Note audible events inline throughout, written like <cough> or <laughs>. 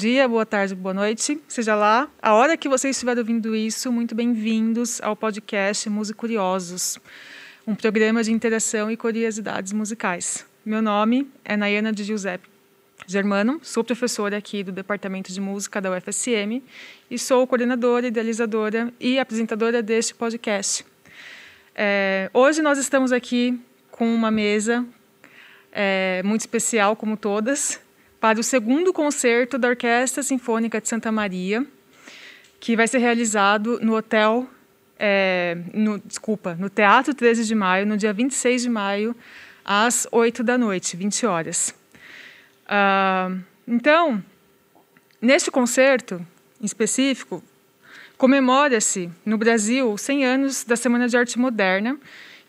dia, boa tarde, boa noite, seja lá. A hora que vocês estiverem ouvindo isso, muito bem-vindos ao podcast Música Curiosos, um programa de interação e curiosidades musicais. Meu nome é Nayana de Giuseppe Germano, sou professora aqui do Departamento de Música da UFSM e sou coordenadora, idealizadora e apresentadora deste podcast. É, hoje nós estamos aqui com uma mesa é, muito especial, como todas, para o segundo concerto da Orquestra Sinfônica de Santa Maria, que vai ser realizado no hotel, é, no, desculpa, no Teatro 13 de Maio, no dia 26 de maio, às 8 da noite, 20 horas. Uh, então, neste concerto em específico, comemora-se no Brasil 100 anos da Semana de Arte Moderna,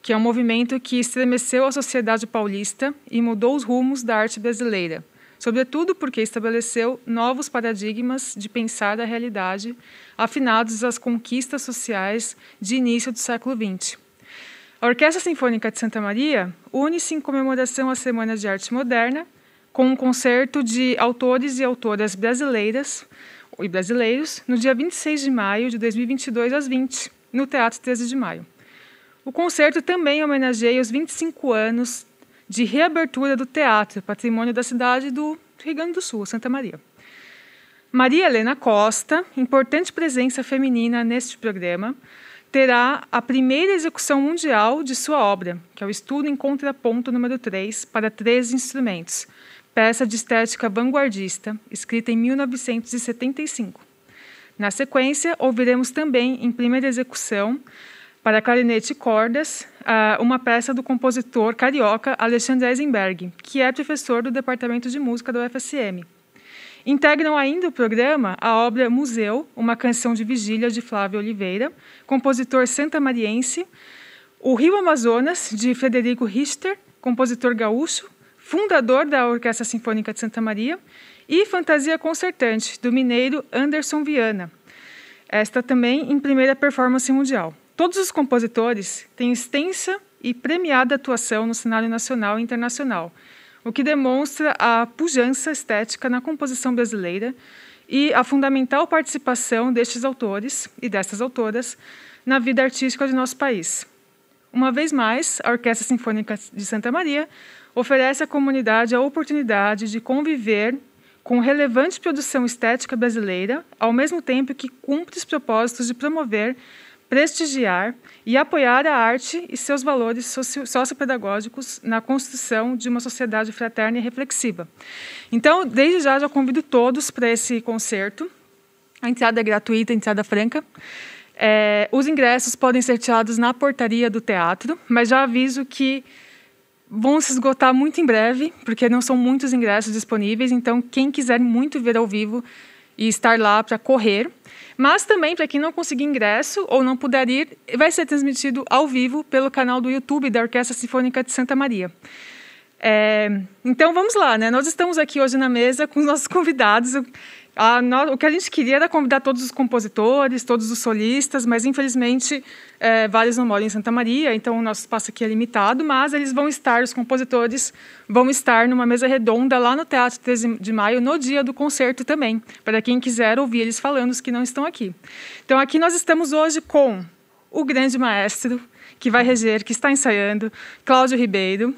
que é um movimento que estremeceu a sociedade paulista e mudou os rumos da arte brasileira sobretudo porque estabeleceu novos paradigmas de pensar a realidade, afinados às conquistas sociais de início do século XX. A Orquestra Sinfônica de Santa Maria une-se em comemoração à Semana de Arte Moderna, com um concerto de autores e autoras brasileiras e brasileiros no dia 26 de maio de 2022 às 20, no Teatro 13 de Maio. O concerto também homenageia os 25 anos de reabertura do teatro, patrimônio da cidade do Rio Grande do Sul, Santa Maria. Maria Helena Costa, importante presença feminina neste programa, terá a primeira execução mundial de sua obra, que é o Estudo em Contraponto número 3 para Três Instrumentos, peça de estética vanguardista, escrita em 1975. Na sequência, ouviremos também, em primeira execução, para clarinete e cordas, uma peça do compositor carioca Alexandre Eisenberg, que é professor do Departamento de Música da UFSM. Integram ainda o programa a obra Museu, uma canção de vigília de Flávio Oliveira, compositor santamariense, o Rio Amazonas, de Frederico Richter, compositor gaúcho, fundador da Orquestra Sinfônica de Santa Maria, e Fantasia Concertante, do mineiro Anderson Viana, esta também em primeira performance mundial. Todos os compositores têm extensa e premiada atuação no cenário nacional e internacional, o que demonstra a pujança estética na composição brasileira e a fundamental participação destes autores e destas autoras na vida artística de nosso país. Uma vez mais, a Orquestra Sinfônica de Santa Maria oferece à comunidade a oportunidade de conviver com relevante produção estética brasileira, ao mesmo tempo que cumpre os propósitos de promover prestigiar e apoiar a arte e seus valores socio sociopedagógicos na construção de uma sociedade fraterna e reflexiva. Então, desde já, já convido todos para esse concerto. A entrada é gratuita, a entrada franca. É, os ingressos podem ser tirados na portaria do teatro, mas já aviso que vão se esgotar muito em breve, porque não são muitos ingressos disponíveis. Então, quem quiser muito ver ao vivo e estar lá para correr, mas também, para quem não conseguir ingresso ou não puder ir, vai ser transmitido ao vivo pelo canal do YouTube da Orquestra Sinfônica de Santa Maria. É, então vamos lá, né? Nós estamos aqui hoje na mesa com os nossos <laughs> convidados. A, no, o que a gente queria era convidar todos os compositores, todos os solistas, mas infelizmente é, vários não moram em Santa Maria, então o nosso espaço aqui é limitado, mas eles vão estar, os compositores vão estar numa mesa redonda lá no Teatro 13 de Maio, no dia do concerto também, para quem quiser ouvir eles falando, os que não estão aqui. Então aqui nós estamos hoje com o grande maestro que vai reger, que está ensaiando, Cláudio Ribeiro,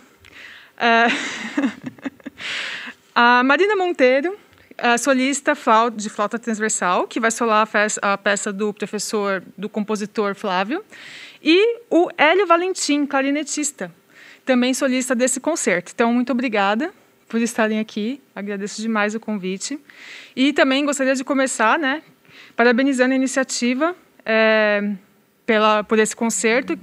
é, <laughs> a Marina Monteiro, a solista de flauta transversal, que vai solar a, peça do professor, do compositor Flávio, e o Hélio Valentim, clarinetista, também solista desse concerto. Então, muito obrigada por estarem aqui, agradeço demais o convite. E também gostaria de começar, né, parabenizando a iniciativa é, pela, por esse concerto,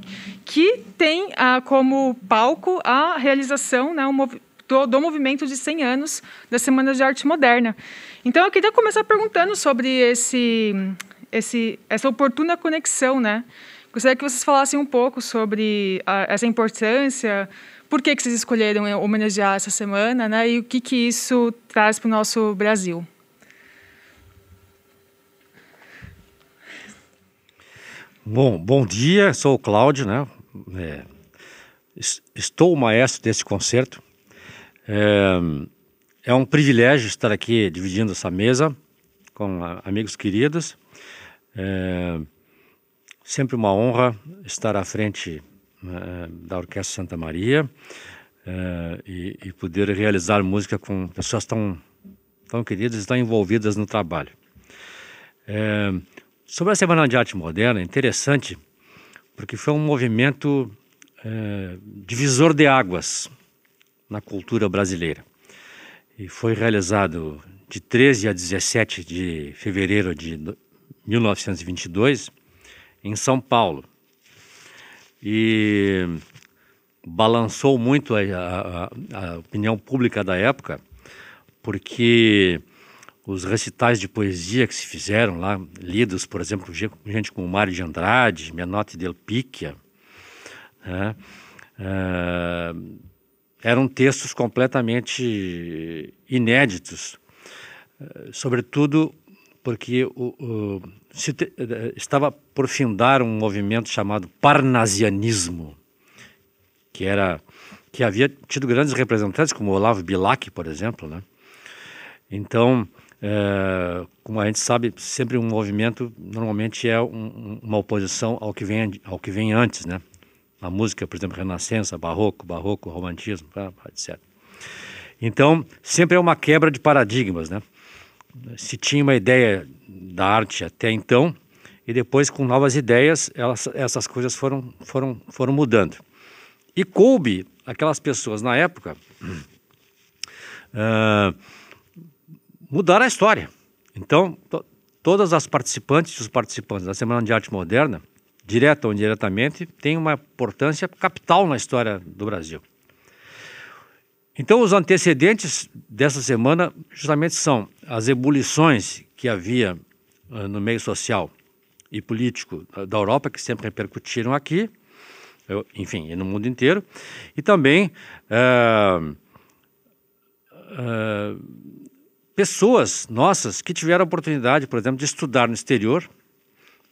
que tem ah, como palco a realização, né, movimento do, do movimento de 100 anos da Semana de Arte Moderna. Então, eu queria começar perguntando sobre esse, esse, essa oportuna conexão, né? Gostaria que vocês falassem um pouco sobre a, essa importância, por que, que vocês escolheram homenagear essa semana, né? E o que, que isso traz para o nosso Brasil. Bom, bom dia, sou o Cláudio, né? É, estou o maestro desse concerto. É, é um privilégio estar aqui dividindo essa mesa com amigos queridos. É sempre uma honra estar à frente é, da Orquestra Santa Maria é, e, e, poder realizar música com pessoas tão, tão queridas e tão envolvidas no trabalho. É, sobre a Semana de Arte Moderna, é interessante porque foi um movimento é, divisor de águas na cultura brasileira. E foi realizado de 13 a 17 de fevereiro de 1922 em São Paulo. E balançou muito a, a, a opinião pública da época, porque os recitais de poesia que se fizeram lá, lidos, por exemplo, gente como Mário de Andrade, Menotti Del Picchia, né? Uh, eram textos completamente inéditos, sobretudo porque o, o, te, estava por findar um movimento chamado parnasianismo, que era que havia tido grandes representantes como Olavo Bilac, por exemplo, né? Então, é, como a gente sabe, sempre um movimento normalmente é um, uma oposição ao que vem ao que vem antes, né? a música, por exemplo, renascença, barroco, barroco, romantismo, tá? etc. Então, sempre é uma quebra de paradigmas, né? Se tinha uma ideia da arte até então, e depois com novas ideias, elas, essas coisas foram, foram, foram mudando. E coube aquelas pessoas na época uh, <clears throat> mudar a história. Então, to, todas as participantes e os participantes da Semana de Arte Moderna direta ou indiretamente, tem uma importância capital na história do Brasil. Então, os antecedentes dessa semana justamente são as ebulições que havia ah, no meio social e político da Europa, que sempre repercutiram aqui, enfim, e no mundo inteiro, e também uh, uh, pessoas nossas que tiveram a oportunidade, por exemplo, de estudar no exterior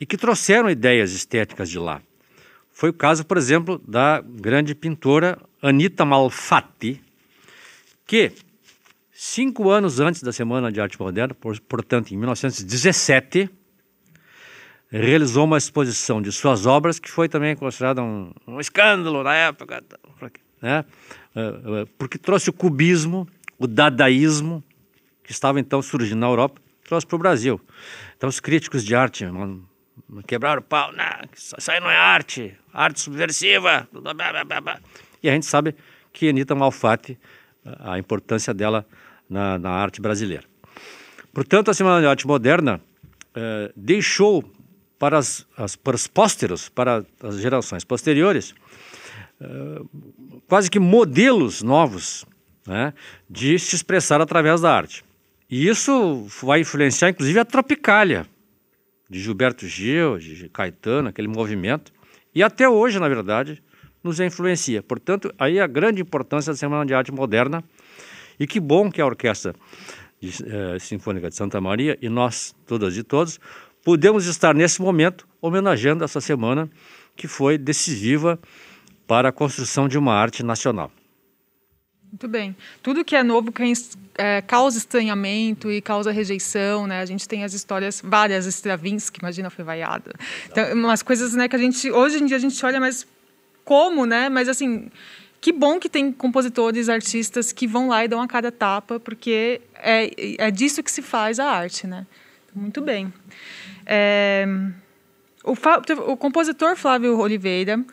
e que trouxeram ideias estéticas de lá. Foi o caso, por exemplo, da grande pintora Anita Malfatti, que cinco anos antes da Semana de Arte Moderna, portanto em 1917, realizou uma exposição de suas obras que foi também considerada um, um escândalo na época, né? Ah, ah, porque trouxe o cubismo, o dadaísmo, que estava então surgindo na Europa, trouxe para o Brasil. Então os críticos de arte quebraram o pau, não, isso aí não é arte, arte subversiva, blá, blá, blá, blá. E a gente sabe que Anitta Malfatti, a importância dela na, na arte brasileira. Portanto, a Semana de Arte Moderna eh, deixou para as, as, para pósteros, para as gerações posteriores, eh, quase que modelos novos né, de se expressar através da arte. E isso vai influenciar, inclusive, a Tropicália, de Gilberto Gil, de Caetano, aquele movimento, e até hoje, na verdade, nos influencia. Portanto, aí a grande importância da Semana de Arte Moderna, e que bom que a Orquestra de, eh, Sinfônica de Santa Maria e nós, todas e todos, podemos estar nesse momento homenageando essa semana que foi decisiva para a construção de uma arte nacional. Muito bem. Tudo que é novo que é, causa estranhamento e causa rejeição, né? A gente tem as histórias várias, Stravinsky, imagina, foi vaiada. Então, umas coisas, né, que a gente hoje em dia a gente olha, mas como, né? Mas assim, que bom que tem compositores, artistas que vão lá e dão a cada tapa, porque é, é disso que se faz a arte, né? Muito bem. É, o, o compositor Flávio Oliveira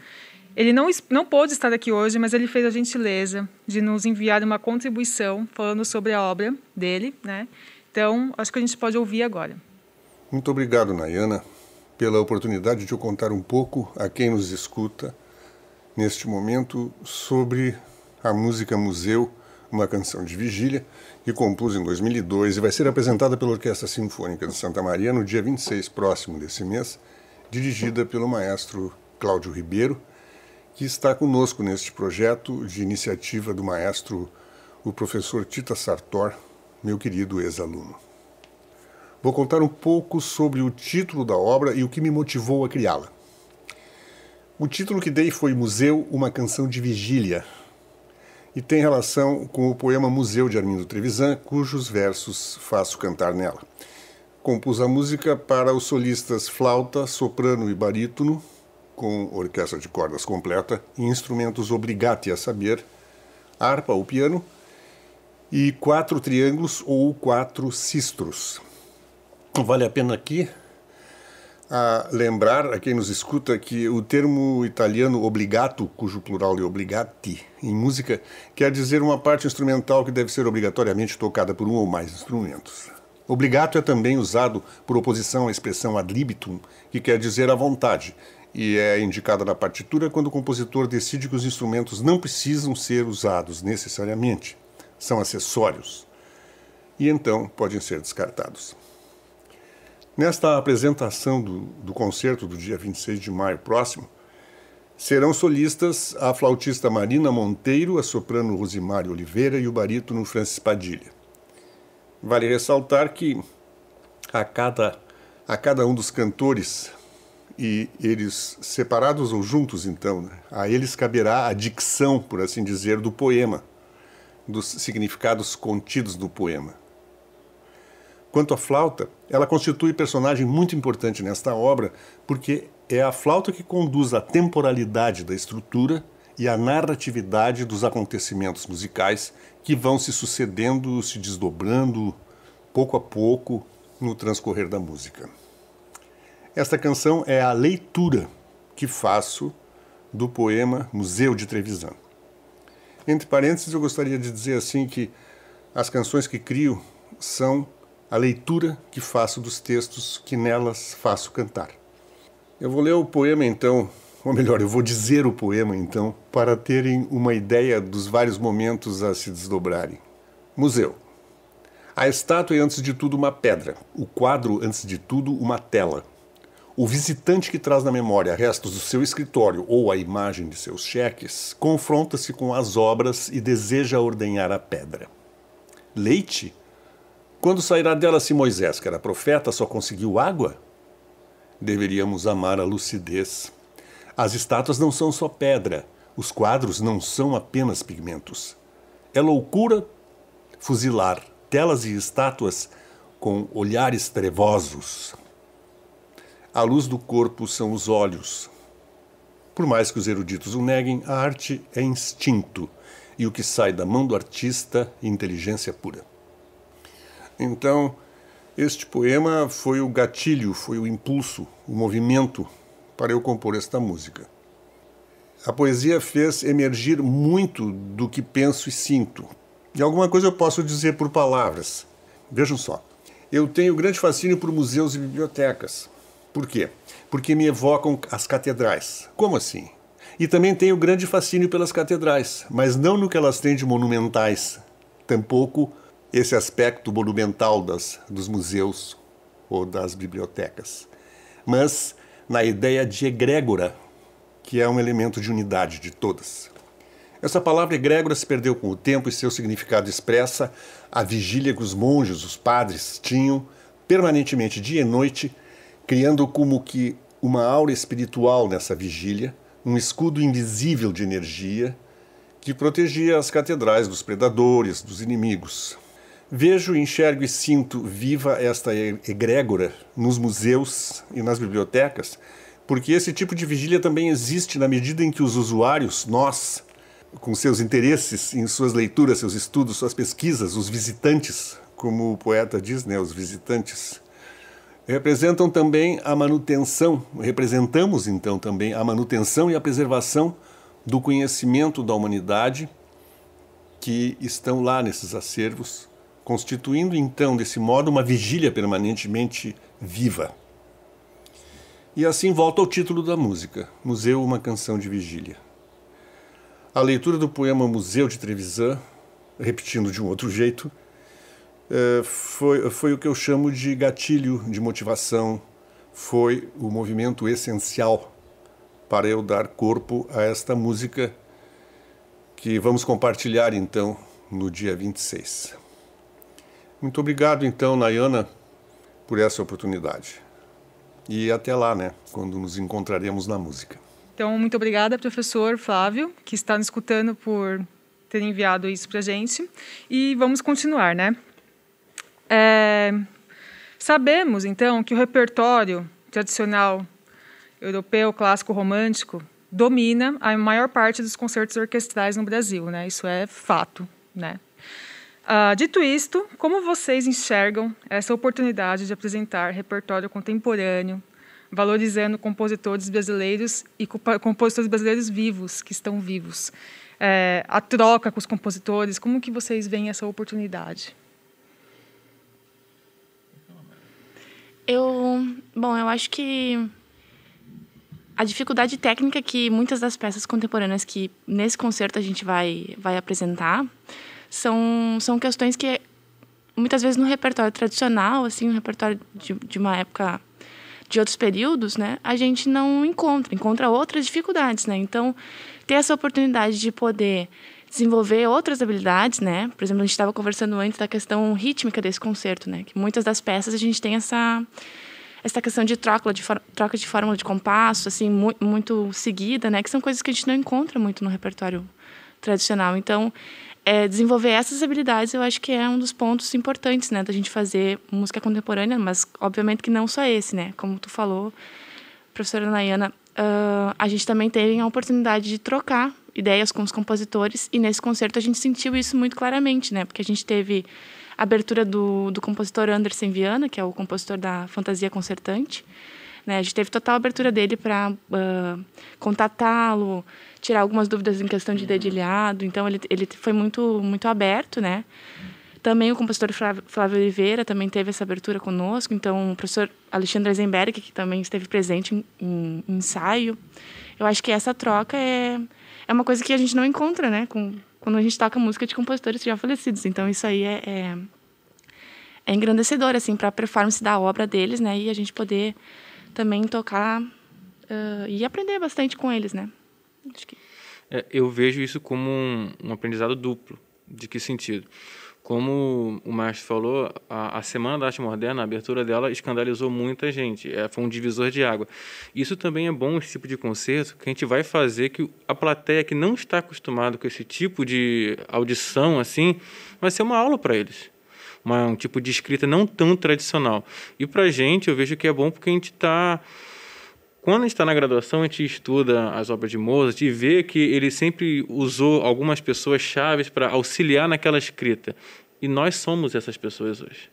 ele não, não pôde estar aqui hoje, mas ele fez a gentileza de nos enviar uma contribuição falando sobre a obra dele, né? Então, acho que a gente pode ouvir agora. Muito obrigado, Nayana, pela oportunidade de eu contar um pouco a quem nos escuta neste momento sobre a música Museu, uma canção de vigília que compus em 2002 e vai ser apresentada pela Orquestra Sinfônica de Santa Maria no dia 26 próximo desse mês, dirigida pelo maestro Cláudio Ribeiro que está conosco neste projeto de iniciativa do maestro, o professor Tita Sartor, meu querido ex-aluno. Vou contar um pouco sobre o título da obra e o que me motivou a criá-la. O título que dei foi Museu, uma canção de vigília, e tem relação com o poema Museu de Armindo Trevisan, cujos versos faço cantar nela. Compus a música para os solistas flauta, soprano e barítono, com orquestra de cordas completa e instrumentos obrigati a saber, harpa ou piano, e quatro triângulos ou quatro cistros. Vale a pena aqui a ah, lembrar a quem nos escuta que o termo italiano obligato, cujo plural é obligati, em música, quer dizer uma parte instrumental que deve ser obrigatoriamente tocada por um ou mais instrumentos. Obligato é também usado por oposição à expressão ad libitum, que quer dizer à vontade, e é indicada na partitura quando o compositor decide que os instrumentos não precisam ser usados necessariamente, são acessórios, e então podem ser descartados. Nesta apresentação do, do concerto do dia 26 de maio próximo, serão solistas a flautista Marina Monteiro, a soprano Rosimário Oliveira e o barítono Francis Padilha. Vale ressaltar que a cada, a cada um dos cantores e eles separados ou juntos então, né? a eles caberá a dicção, por assim dizer, do poema, dos significados contidos no poema. Quanto à flauta, ela constitui personagem muito importante nesta obra, porque é a flauta que conduz a temporalidade da estrutura e a narratividade dos acontecimentos musicais que vão se sucedendo, se desdobrando pouco a pouco no transcorrer da música. Esta canção é a leitura que faço do poema Museu de Trevisan. Entre parênteses, eu gostaria de dizer assim que as canções que crio são a leitura que faço dos textos que nelas faço cantar. Eu vou ler o poema então, ou melhor, eu vou dizer o poema então, para terem uma ideia dos vários momentos a se desdobrarem. Museu. A estátua é antes de tudo uma pedra, o quadro antes de tudo uma tela. O visitante que traz na memória restos do seu escritório ou a imagem de seus cheques confronta-se com as obras e deseja ordenhar a pedra. Leite? Quando sairá dela se Moisés, que era profeta, só conseguiu água? Deveríamos amar a lucidez. As estátuas não são só pedra, os quadros não são apenas pigmentos. É loucura fuzilar telas e estátuas com olhares trevosos. A luz do corpo são os olhos. Por mais que os eruditos o neguem, a arte é instinto, e o que sai da mão do artista, inteligência pura. Então, este poema foi o gatilho, foi o impulso, o movimento para eu compor esta música. A poesia fez emergir muito do que penso e sinto. E alguma coisa eu posso dizer por palavras. Vejam só. Eu tenho grande fascínio por museus e bibliotecas. Por quê? Porque me evocam as catedrais. Como assim? E também tenho grande fascínio pelas catedrais, mas não no que elas têm de monumentais, tampouco esse aspecto monumental das, dos museus ou das bibliotecas, mas na ideia de egrégora, que é um elemento de unidade de todas. Essa palavra egrégora se perdeu com o tempo e seu significado expressa a vigília que os monges, os padres, tinham permanentemente dia e noite criando como que uma aura espiritual nessa vigília, um escudo invisível de energia que protegia as catedrais dos predadores, dos inimigos. Vejo, enxergo e sinto viva esta egrégora nos museus e nas bibliotecas, porque esse tipo de vigília também existe na medida em que os usuários, nós, com seus interesses em suas leituras, seus estudos, suas pesquisas, os visitantes, como o poeta diz, né, os visitantes, Representam também a manutenção, representamos então também a manutenção e a preservação do conhecimento da humanidade que estão lá nesses acervos, constituindo então desse modo uma vigília permanentemente viva. E assim volta ao título da música, Museu uma canção de vigília. A leitura do poema Museu de Trevisan, repetindo de um outro jeito, é, foi, foi o que eu chamo de gatilho de motivação, foi o movimento essencial para eu dar corpo a esta música que vamos compartilhar então no dia 26. Muito obrigado então, Nayana, por essa oportunidade. E até lá, né, quando nos encontraremos na música. Então, muito obrigada, professor Flávio, que está nos escutando por ter enviado isso para gente. E vamos continuar, né? É, sabemos, então, que o repertório tradicional europeu, clássico, romântico, domina a maior parte dos concertos orquestrais no Brasil, né? Isso é fato, né? Ah, dito isto, como vocês enxergam essa oportunidade de apresentar repertório contemporâneo, valorizando compositores brasileiros e compositores brasileiros vivos, que estão vivos? É, a troca com os compositores, como que vocês veem essa oportunidade? Eu, bom, eu acho que a dificuldade técnica que muitas das peças contemporâneas que nesse concerto a gente vai vai apresentar são são questões que muitas vezes no repertório tradicional, assim, no repertório de, de uma época de outros períodos, né, a gente não encontra, encontra outras dificuldades, né? Então, ter essa oportunidade de poder desenvolver outras habilidades, né? Por exemplo, a gente estava conversando antes da questão rítmica desse concerto, né? Que muitas das peças a gente tem essa essa questão de troca de troca de fórmula de compasso, assim, mu muito seguida, né? Que são coisas que a gente não encontra muito no repertório tradicional. Então, é, desenvolver essas habilidades, eu acho que é um dos pontos importantes, né, da gente fazer música contemporânea, mas obviamente que não só esse, né? Como tu falou, professora Nayana, uh, a gente também teve a oportunidade de trocar ideias com os compositores e nesse concerto a gente sentiu isso muito claramente, né? Porque a gente teve a abertura do, do compositor Anderson Viana, que é o compositor da Fantasia Concertante. Né? A gente teve total abertura dele para uh, ah, contatá-lo, tirar algumas dúvidas em questão de dedilhado. Então ele, ele foi muito muito aberto, né? Também o compositor Flávio Oliveira também teve essa abertura conosco. Então, o professor Alexandre Eisenberg, que também esteve presente em, em ensaio. Eu acho que essa troca é, é uma coisa que a gente não encontra, né? Com, quando a gente toca música de compositores já falecidos. Então, isso aí é, é, é engrandecedor, assim, para a performance da obra deles, né? E a gente poder também tocar uh, e aprender bastante com eles, né? Acho que... É, eu vejo isso como um, um aprendizado duplo. De que sentido? como o Márcio falou, a, a, Semana da Arte Moderna, a abertura dela escandalizou muita gente, é, foi um divisor de água. Isso também é bom, esse tipo de concerto, que a gente vai fazer que a plateia que não está acostumada com esse tipo de audição, assim, vai ser uma aula para eles. Uma, um tipo de escrita não tão tradicional. E para a gente, eu vejo que é bom porque a gente está quando a gente está na graduação, a gente estuda as obras de Mozart e vê que ele sempre usou algumas pessoas chaves para auxiliar naquela escrita. E nós somos essas pessoas hoje.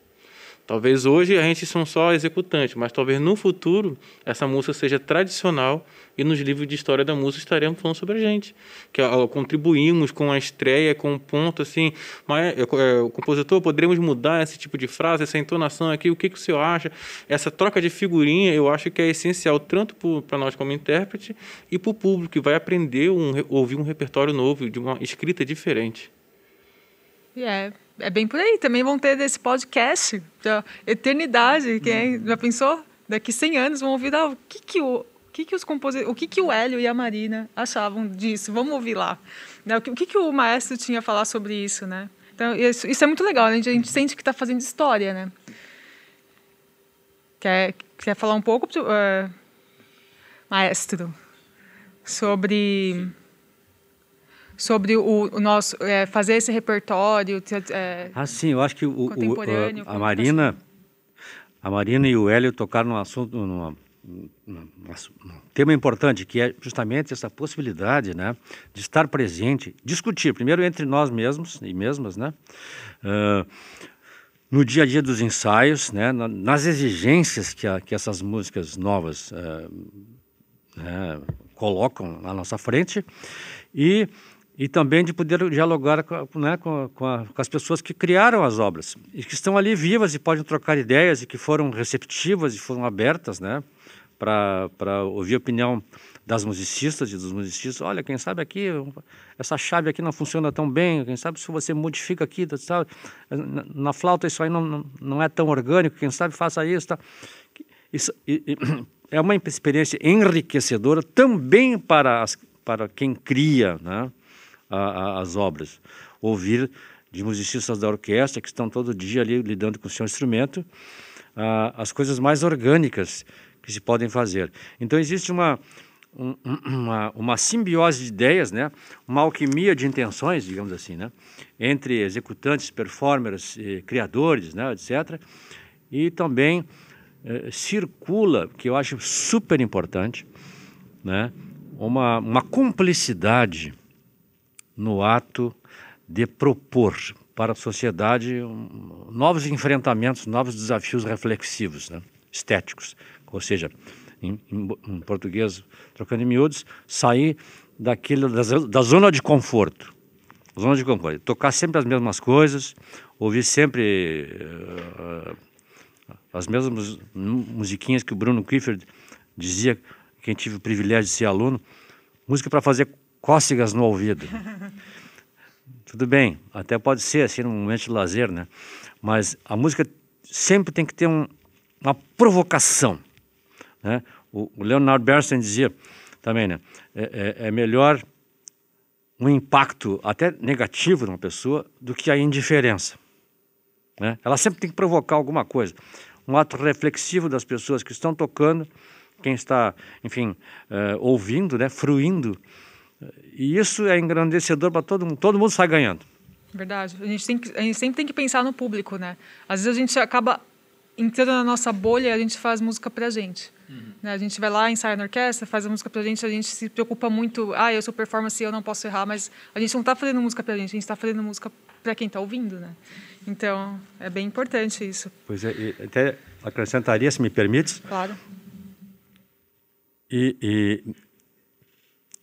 Talvez hoje a gente são só executante, mas talvez no futuro essa música seja tradicional e nos livros de história da música estaremos falando sobre a gente, que ó, contribuímos com a estreia, com um ponto assim, mas, é, é o compositor, poderemos mudar esse tipo de frase, essa entonação aqui, o que, que o senhor acha? Essa troca de figurinha eu acho que é essencial tanto para nós como intérprete e para o público que vai aprender um, ouvir um repertório novo, de uma escrita diferente. É, yeah é bem por aí. Também vão ter esse podcast da eternidade. Quem uhum. já pensou? Daqui 100 anos vão ouvir ah, o que que o que que os compositores, o que que o Hélio e a Marina achavam disso? Vamos ouvir lá. Né, o que que o maestro tinha a falar sobre isso, né? Então, isso, isso é muito legal, né? a, gente, a uhum. gente sente que está fazendo história, né? Quer, quer falar um pouco, uh, maestro, sobre... Sim sobre o, o nosso é, fazer esse repertório é, ah eu acho que o, o a, a Marina a Marina e o Hélio tocaram no assunto no tema importante que é justamente essa possibilidade né de estar presente discutir primeiro entre nós mesmos e mesmas né uh, no dia a dia dos ensaios né nas exigências que, a, que essas músicas novas uh, né, colocam à nossa frente e e também de poder dialogar né, com, com, a, com, as pessoas que criaram as obras e que estão ali vivas e podem trocar ideias e que foram receptivas e foram abertas né, para ouvir a opinião das musicistas e dos musicistas. Olha, quem sabe aqui, essa chave aqui não funciona tão bem, quem sabe se você modifica aqui, tá, Na, na flauta isso aí não, não é tão orgânico, quem sabe faça isso. Tá? isso e, e, <clears throat> é uma experiência enriquecedora também para, as, para quem cria, né? a, a, as obras. Ouvir de musicistas da orquestra que estão todo dia ali lidando com o seu instrumento, as coisas mais orgânicas que se podem fazer. Então existe uma, um, uma, uma, simbiose de ideias, né? uma alquimia de intenções, digamos assim, né? entre executantes, performers, eh, criadores, né? etc. E também eh, circula, que eu acho super importante, né? uma, uma cumplicidade no ato de propor para a sociedade novos enfrentamentos, novos desafios reflexivos, né? estéticos. Ou seja, em, em, em, português, trocando em miúdos, sair daquilo, da, da zona de conforto. Zona de conforto. Tocar sempre as mesmas coisas, ouvir sempre uh, as mesmas musiquinhas que o Bruno Kiefer dizia, quem tive o privilégio de ser aluno, música para fazer cócegas no ouvido. <laughs> Tudo bem, até pode ser assim num momento de lazer, né? Mas a música sempre tem que ter um, uma provocação, né? O, o Leonard Bernstein dizia também, né? É, é, é melhor um impacto até negativo numa pessoa do que a indiferença, né? Ela sempre tem que provocar alguma coisa. Um ato reflexivo das pessoas que estão tocando, quem está, enfim, uh, ouvindo, né? Fruindo e isso é engrandecedor para todo mundo. Todo mundo sai ganhando. Verdade. A gente, tem que, a gente sempre tem que pensar no público, né? Às vezes a gente acaba entrando na nossa bolha e a gente faz música para a gente. Uhum. Né? A gente vai lá, ensaia na orquestra, faz a música para a gente, a gente se preocupa muito, ah, eu sou performance, eu não posso errar, mas a gente não está fazendo música para a gente, a gente está fazendo música para quem está ouvindo, né? Então, é bem importante isso. Pois é, até acrescentaria, se me permites. Claro. E, e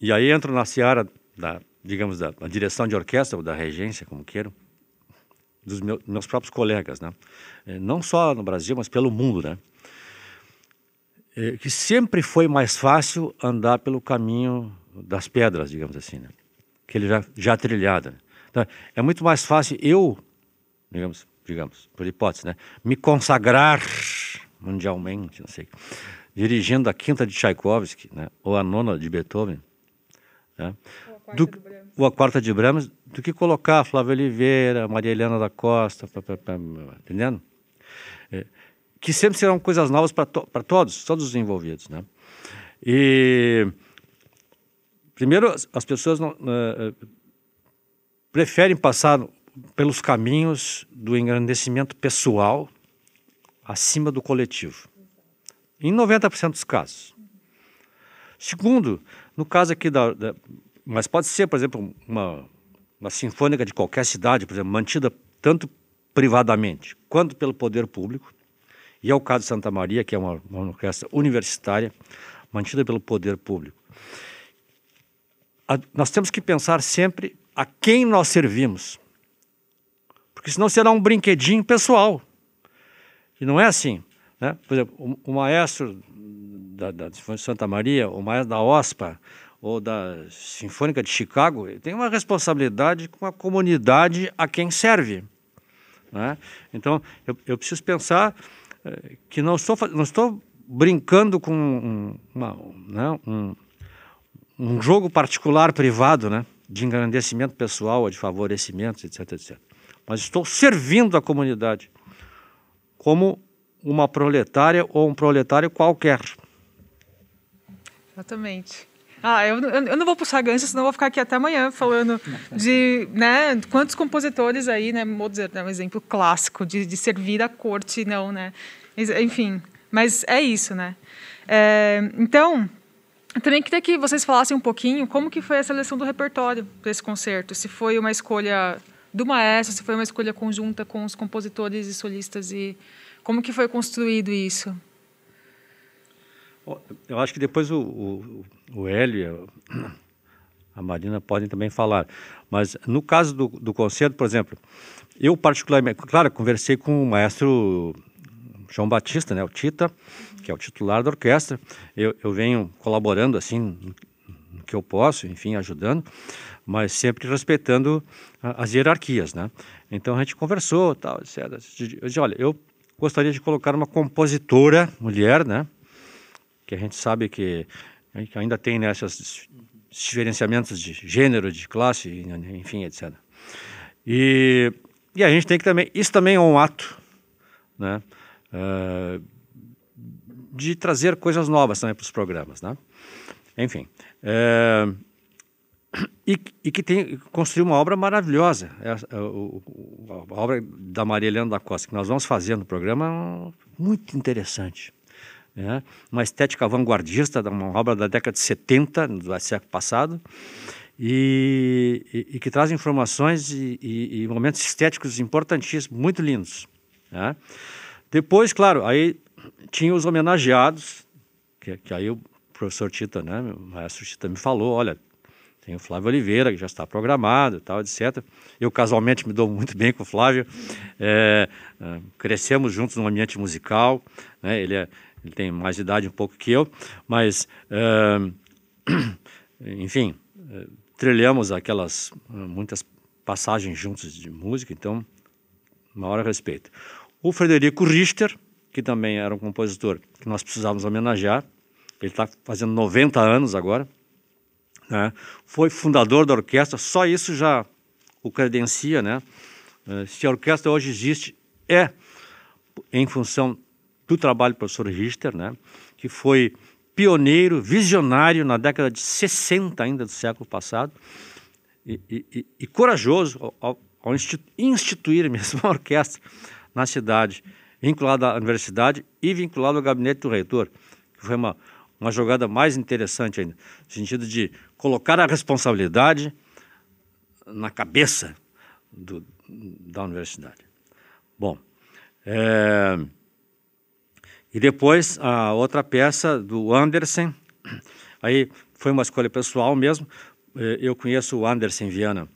e aí entro na seara da, digamos, da, da direção de orquestra ou da regência, como queiram, dos meus, meus próprios colegas, né? É, não só no Brasil, mas pelo mundo, né? É, que sempre foi mais fácil andar pelo caminho das pedras, digamos assim, né? Que ele já, já trilhado. Né? Então, é muito mais fácil eu, digamos, digamos, por hipótese, né? Me consagrar mundialmente, não sei, dirigindo a quinta de Tchaikovsky, né? Ou a nona de Beethoven, né? Do, ou a quarta de Brahms, do que colocar Flávio Oliveira, Maria Helena da Costa, pra, pra, pra, entendendo? É, que sempre serão coisas novas para to, todos, todos os envolvidos, né? E primeiro as pessoas não, é, preferem passar pelos caminhos do engrandecimento pessoal acima do coletivo. Em 90% dos casos. Segundo, no caso aqui da, da mas pode ser, por exemplo, uma, uma sinfônica de qualquer cidade, por exemplo, mantida tanto privadamente quanto pelo poder público, e é o caso de Santa Maria, que é uma, uma orquestra universitária, mantida pelo poder público. A, nós temos que pensar sempre a quem nós servimos, porque senão será um brinquedinho pessoal. E não é assim. Né? Por exemplo, o, o maestro da, da Sinfônica de Santa Maria, ou mais da OSPA, ou da Sinfônica de Chicago, tem uma responsabilidade com a comunidade a quem serve. Né? Então, eu, eu, preciso pensar eh, que não estou, não estou brincando com um, uma, né, um, um jogo particular privado, né? de engrandecimento pessoal, de favorecimento, etc, etc. Mas estou servindo a comunidade como uma proletária ou um proletário qualquer. Exatamente. Ah, eu, eu não vou puxar gancho, senão vou ficar aqui até amanhã falando de né, quantos compositores aí, né? Mozart é né, um exemplo clássico de, de servir a corte, não, né? Enfim, mas é isso, né? É, então, também queria que vocês falassem um pouquinho como que foi a seleção do repertório para esse concerto. Se foi uma escolha do maestro, se foi uma escolha conjunta com os compositores e solistas e como que foi construído isso? Eu acho que depois o, o, o Hélio a Marina podem também falar. Mas no caso do, do concerto, por exemplo, eu particularmente, claro, conversei com o maestro João Batista, né, o Tita, que é o titular da orquestra. Eu, eu venho colaborando assim no que eu posso, enfim, ajudando, mas sempre respeitando as hierarquias, né? Então a gente conversou, tal, etc. Eu disse, olha, eu gostaria de colocar uma compositora mulher, né? que a gente sabe que ainda tem né, esses diferenciamentos de gênero, de classe, enfim, etc. E, e a gente tem que também, isso também é um ato, né, uh, de trazer coisas novas também para os programas, né? Enfim, é, e, e, que tem construir uma obra maravilhosa, a, eh, a obra da Maria Helena da Costa que nós vamos fazer no programa, é muito interessante. É, uma estética vanguardista, uma obra da década de 70, do século passado, e, e, e que traz informações e, e, momentos estéticos importantíssimos, muito lindos. Né? Depois, claro, aí tinha os homenageados, que, que aí o professor Tita, né, o maestro Tita me falou, olha, tem o Flávio Oliveira, que já está programado, tal, etc. Eu casualmente me dou muito bem com o Flávio. É, é crescemos juntos num ambiente musical. Né? Ele é, ele tem mais idade um pouco que eu, mas, eh, <clears throat> enfim, uh, trilhamos aquelas eh, muitas passagens juntos de música, então, maior respeito. O Frederico Richter, que também era um compositor que nós precisávamos homenagear, ele está fazendo 90 anos agora, né? foi fundador da orquestra, só isso já o credencia, né? Se a orquestra hoje existe, é em função do trabalho do professor Richter, né, que foi pioneiro, visionário na década de 60 ainda do século passado, e, e, e corajoso ao, ao, instituir mesmo uma <laughs> orquestra na cidade, vinculada à universidade e vinculada ao gabinete do reitor, que foi uma, uma jogada mais interessante ainda, no sentido de colocar a responsabilidade na cabeça do, da universidade. Bom, é... E depois a outra peça do Andersen, aí foi uma escolha pessoal mesmo. Eh, eu conheço o Andersen Viana,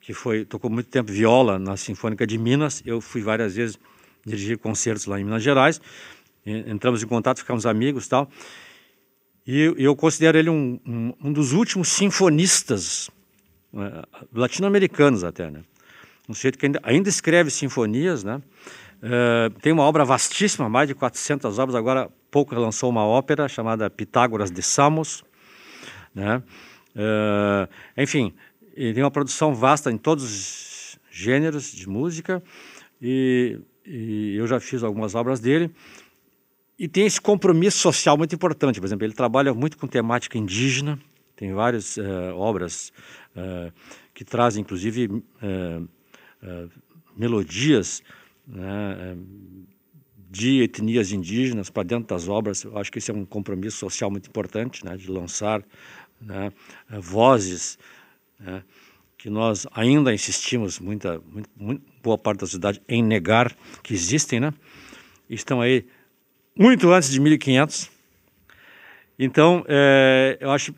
que foi tocou muito tempo viola na Sinfônica de Minas. Eu fui várias vezes dirigir concertos lá em Minas Gerais. Entramos em contato, ficamos amigos, tal. E eu considero ele um, um, um dos últimos sinfonistas eh, latino-americanos até, né? Um sujeito que ainda, ainda escreve sinfonias, né? Ah, tem uma obra vastíssima, mais de 400 obras. Agora pouco lançou uma ópera chamada Pitágoras de Samos. Né? Uh, enfim, tem uma produção vasta em todos os gêneros de música e, e eu já fiz algumas obras dele. E tem esse compromisso social muito importante. Por exemplo, ele trabalha muito com temática indígena, tem várias uh, obras eh, que trazem, inclusive, eh, melodias né, eh, de etnias indígenas para dentro das obras. Eu acho que esse é um compromisso social muito importante, né, de lançar né, eh, vozes né, que nós ainda insistimos, muita, muito, muito, boa parte da sociedade, em negar que existem, né? Estão aí muito antes de 1500. Então, é, eu acho,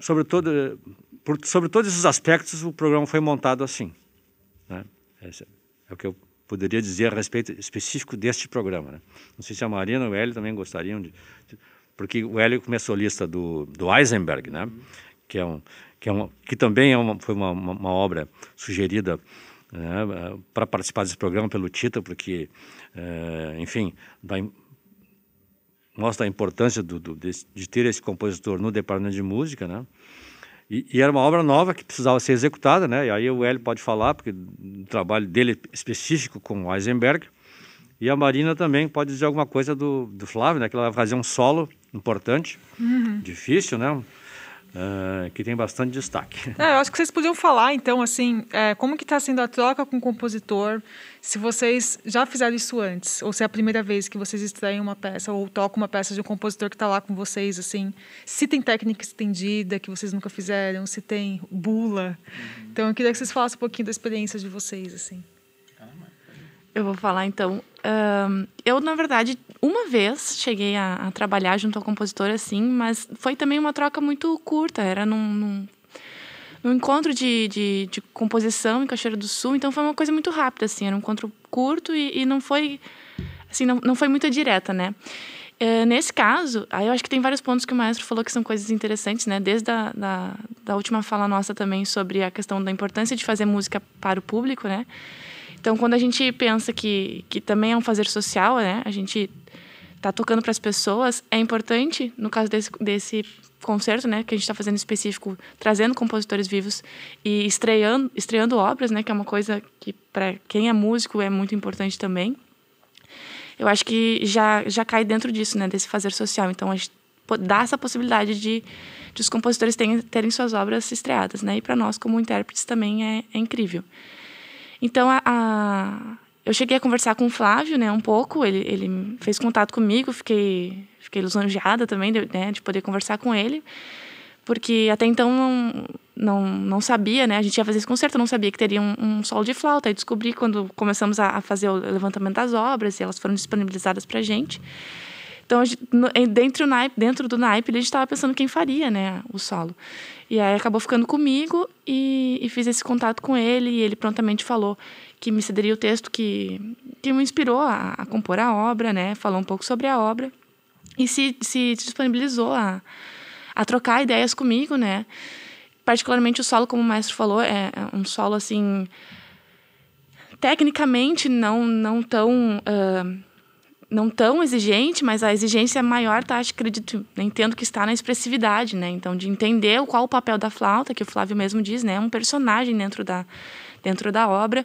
sobre, por, sobre todos esses aspectos, o programa foi montado assim. Né? é o que eu poderia dizer a respeito específico deste programa. Né? Não sei se a Marina ou o Hélio também gostariam de... Porque o Hélio como é solista do, do Eisenberg, né? Que, é um, que, é um, que também é uma, foi uma, uma, uma obra sugerida né, para participar desse programa pelo Tita, porque, é, enfim, mostra a importância do, do, de, de, ter esse compositor no departamento de música, né? E, e, era uma obra nova que precisava ser executada, né? E aí o Hélio pode falar, porque o trabalho dele específico com Eisenberg E a Marina também pode dizer alguma coisa do, do Flávio, né? Que ela vai fazer um solo importante, uhum. difícil, né? Uh, que tem bastante destaque. É, eu acho que vocês podiam falar, então, assim, é, como que está sendo a troca com o compositor, se vocês já fizeram isso antes, ou se é a primeira vez que vocês extraem uma peça ou tocam uma peça de um compositor que está lá com vocês, assim, se tem técnica estendida que vocês nunca fizeram, se tem bula. Uhum. Então, eu queria que vocês falassem um pouquinho da experiência de vocês, assim. Eu vou falar então. Um, eu, na verdade, uma vez cheguei a, a, trabalhar junto ao compositor assim, mas foi também uma troca muito curta. Era num, num no encontro de, de, de, composição em Cachoeira do Sul. Então foi uma coisa muito rápida, assim. Era um encontro curto e, e não foi. Assim, não, não foi muito direta, né? É, nesse caso, aí eu acho que tem vários pontos que o maestro falou que são coisas interessantes, né? Desde a da, da última fala nossa também sobre a questão da importância de fazer música para o público, né? Então, quando a gente pensa que, que também é um fazer social, né? A gente tá tocando para as pessoas, é importante, no caso desse, desse concerto, né, que a gente está fazendo específico, trazendo compositores vivos e estreando, estreando obras, né, que é uma coisa que para quem é músico é muito importante também. Eu acho que já já cai dentro disso, né, desse fazer social. Então a gente dá essa possibilidade de, de os compositores terem, terem suas obras estreadas, né? E para nós como intérpretes também é, é incrível. Então a, a eu cheguei a conversar com o Flávio, né, um pouco. Ele, ele fez contato comigo, fiquei fiquei lisonjeada também de, né, de poder conversar com ele, porque até então não, não, não sabia, né? A gente ia fazer esse concerto, não sabia que teria um, um solo de flauta. E descobri quando começamos a, a, fazer o levantamento das obras e elas foram disponibilizadas para gente. Então, gente, no, dentro, dentro do naipe, a gente estava pensando quem faria né, o solo. E aí acabou ficando comigo e, e fiz esse contato com ele. E ele prontamente falou que me cederia o texto que, que me inspirou a, a compor a obra, né? Falou um pouco sobre a obra e se, se disponibilizou a, a trocar ideias comigo, né? Particularmente o solo, como o maestro falou, é, é um solo assim tecnicamente não não tão uh, não tão exigente, mas a exigência é maior tá, acho, acredito, né, entendo que está na expressividade, né? Então de entender qual o papel da flauta, que o Flávio mesmo diz, né, é um personagem dentro da dentro da obra.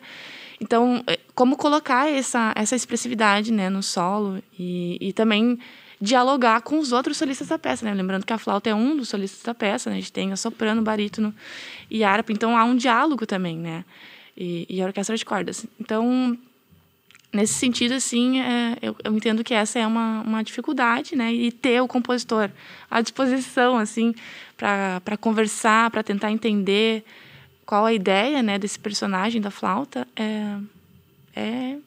Então, eh, como colocar essa essa expressividade, né, no solo e, e também dialogar com os outros solistas da peça, né? Lembrando que a flauta é um dos solistas da peça, né? A gente tem a soprano, barítono e harpa, então há um diálogo também, né? E, e a orquestra de cordas. Então, nesse sentido, assim, é, eu, eu, entendo que essa é uma, uma dificuldade, né? E ter o compositor à disposição, assim, para conversar, para tentar entender qual a ideia, né, desse personagem da flauta, é, é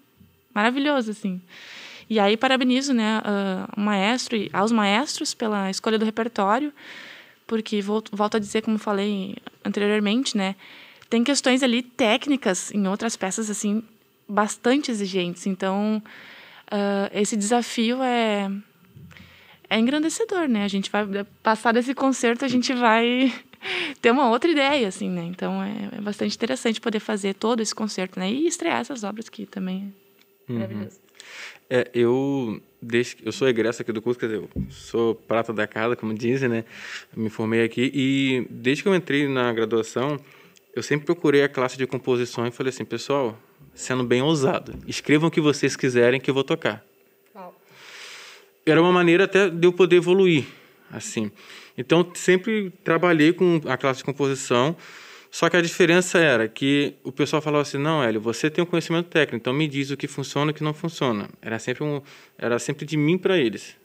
maravilhoso, assim. E aí parabenizo né, o maestro e aos maestros pela escolha do repertório, porque volto, a dizer, como falei anteriormente, né, tem questões ali técnicas em outras peças assim bastante exigentes. Então uh, esse desafio é é engrandecedor, né? A gente vai passar desse concerto, a gente vai <laughs> ter uma outra ideia, assim, né? Então é, é bastante interessante poder fazer todo esse concerto, né? E estrear essas obras que também é uhum. maravilhoso. É, eu desde eu sou egresso aqui do curso, quer dizer, eu sou prata da casa, como dizem, né? me formei aqui e desde que eu entrei na graduação, eu sempre procurei a classe de composição e falei assim, pessoal, sendo bem ousado, escrevam o que vocês quiserem que eu vou tocar. Era uma maneira até de eu poder evoluir, assim. Então sempre trabalhei com a classe de composição só que a diferença era que o pessoal falava assim: não, Hélio, você tem um conhecimento técnico, então me diz o que funciona e o que não funciona. Era sempre, um, era sempre de mim para eles.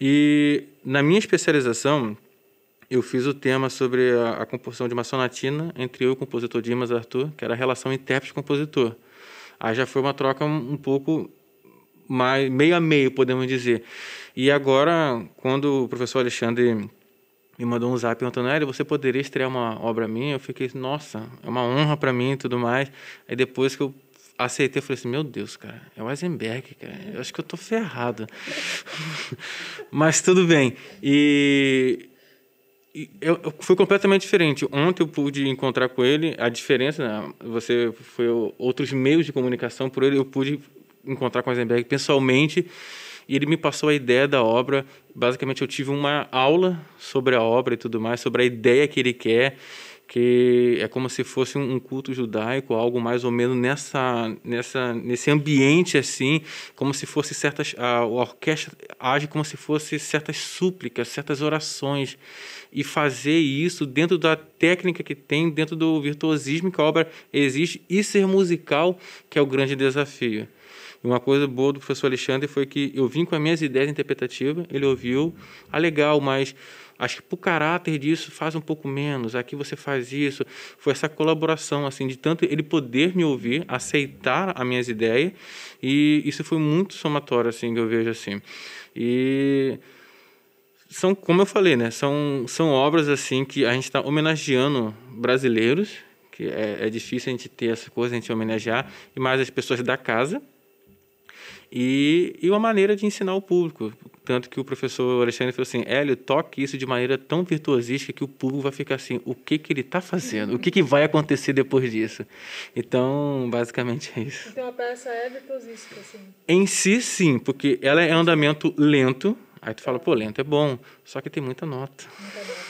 E na minha especialização, eu fiz o tema sobre a, a composição de uma sonatina entre eu e o compositor Dimas Arthur, que era a relação intérprete-compositor. Aí já foi uma troca um, um pouco mais, meio a meio, podemos dizer. E agora, quando o professor Alexandre me mandou um zap perguntando, ah, você poderia estrear uma obra minha? Eu fiquei, nossa, é uma honra para mim e tudo mais. Aí depois que eu aceitei, eu falei assim, meu Deus, cara, é o Eisenberg, cara, eu acho que eu tô ferrado. <laughs> Mas tudo bem. E... e eu, eu fui completamente diferente. Ontem eu pude encontrar com ele. A diferença, né? você foi outros meios de comunicação por ele. Eu pude encontrar com o Eisenberg pessoalmente e ele me passou a ideia da obra. Basicamente, eu tive uma aula sobre a obra e tudo mais, sobre a ideia que ele quer, que é como se fosse um culto judaico, algo mais ou menos nessa, nessa, nesse ambiente assim, como se fosse certas. A, orquestra age como se fosse certas súplicas, certas orações, e fazer isso dentro da técnica que tem, dentro do virtuosismo que a obra existe e ser musical, que é o grande desafio uma coisa boa do professor Alexandre foi que eu vim com as minhas ideias interpretativas, ele ouviu, ah, legal, mas acho que pro caráter disso faz um pouco menos, aqui você faz isso. Foi essa colaboração, assim, de tanto ele poder me ouvir, aceitar as minhas ideias, e isso foi muito somatório, assim, que eu vejo, assim. E são, como eu falei, né, são, são obras, assim, que a gente está homenageando brasileiros, que é, é difícil a gente ter essa coisa, a gente homenagear, e mais as pessoas da casa, e, e uma maneira de ensinar o público. Tanto que o professor Alexandre falou assim: Hélio, toque isso de maneira tão virtuosística que o público vai ficar assim: o que, que ele está fazendo? O que, que vai acontecer depois disso? Então, basicamente é isso. Então a peça é virtuosística, assim? Em si, sim, porque ela é andamento lento. Aí tu fala: pô, lento é bom, só que tem muita nota. Muita nota.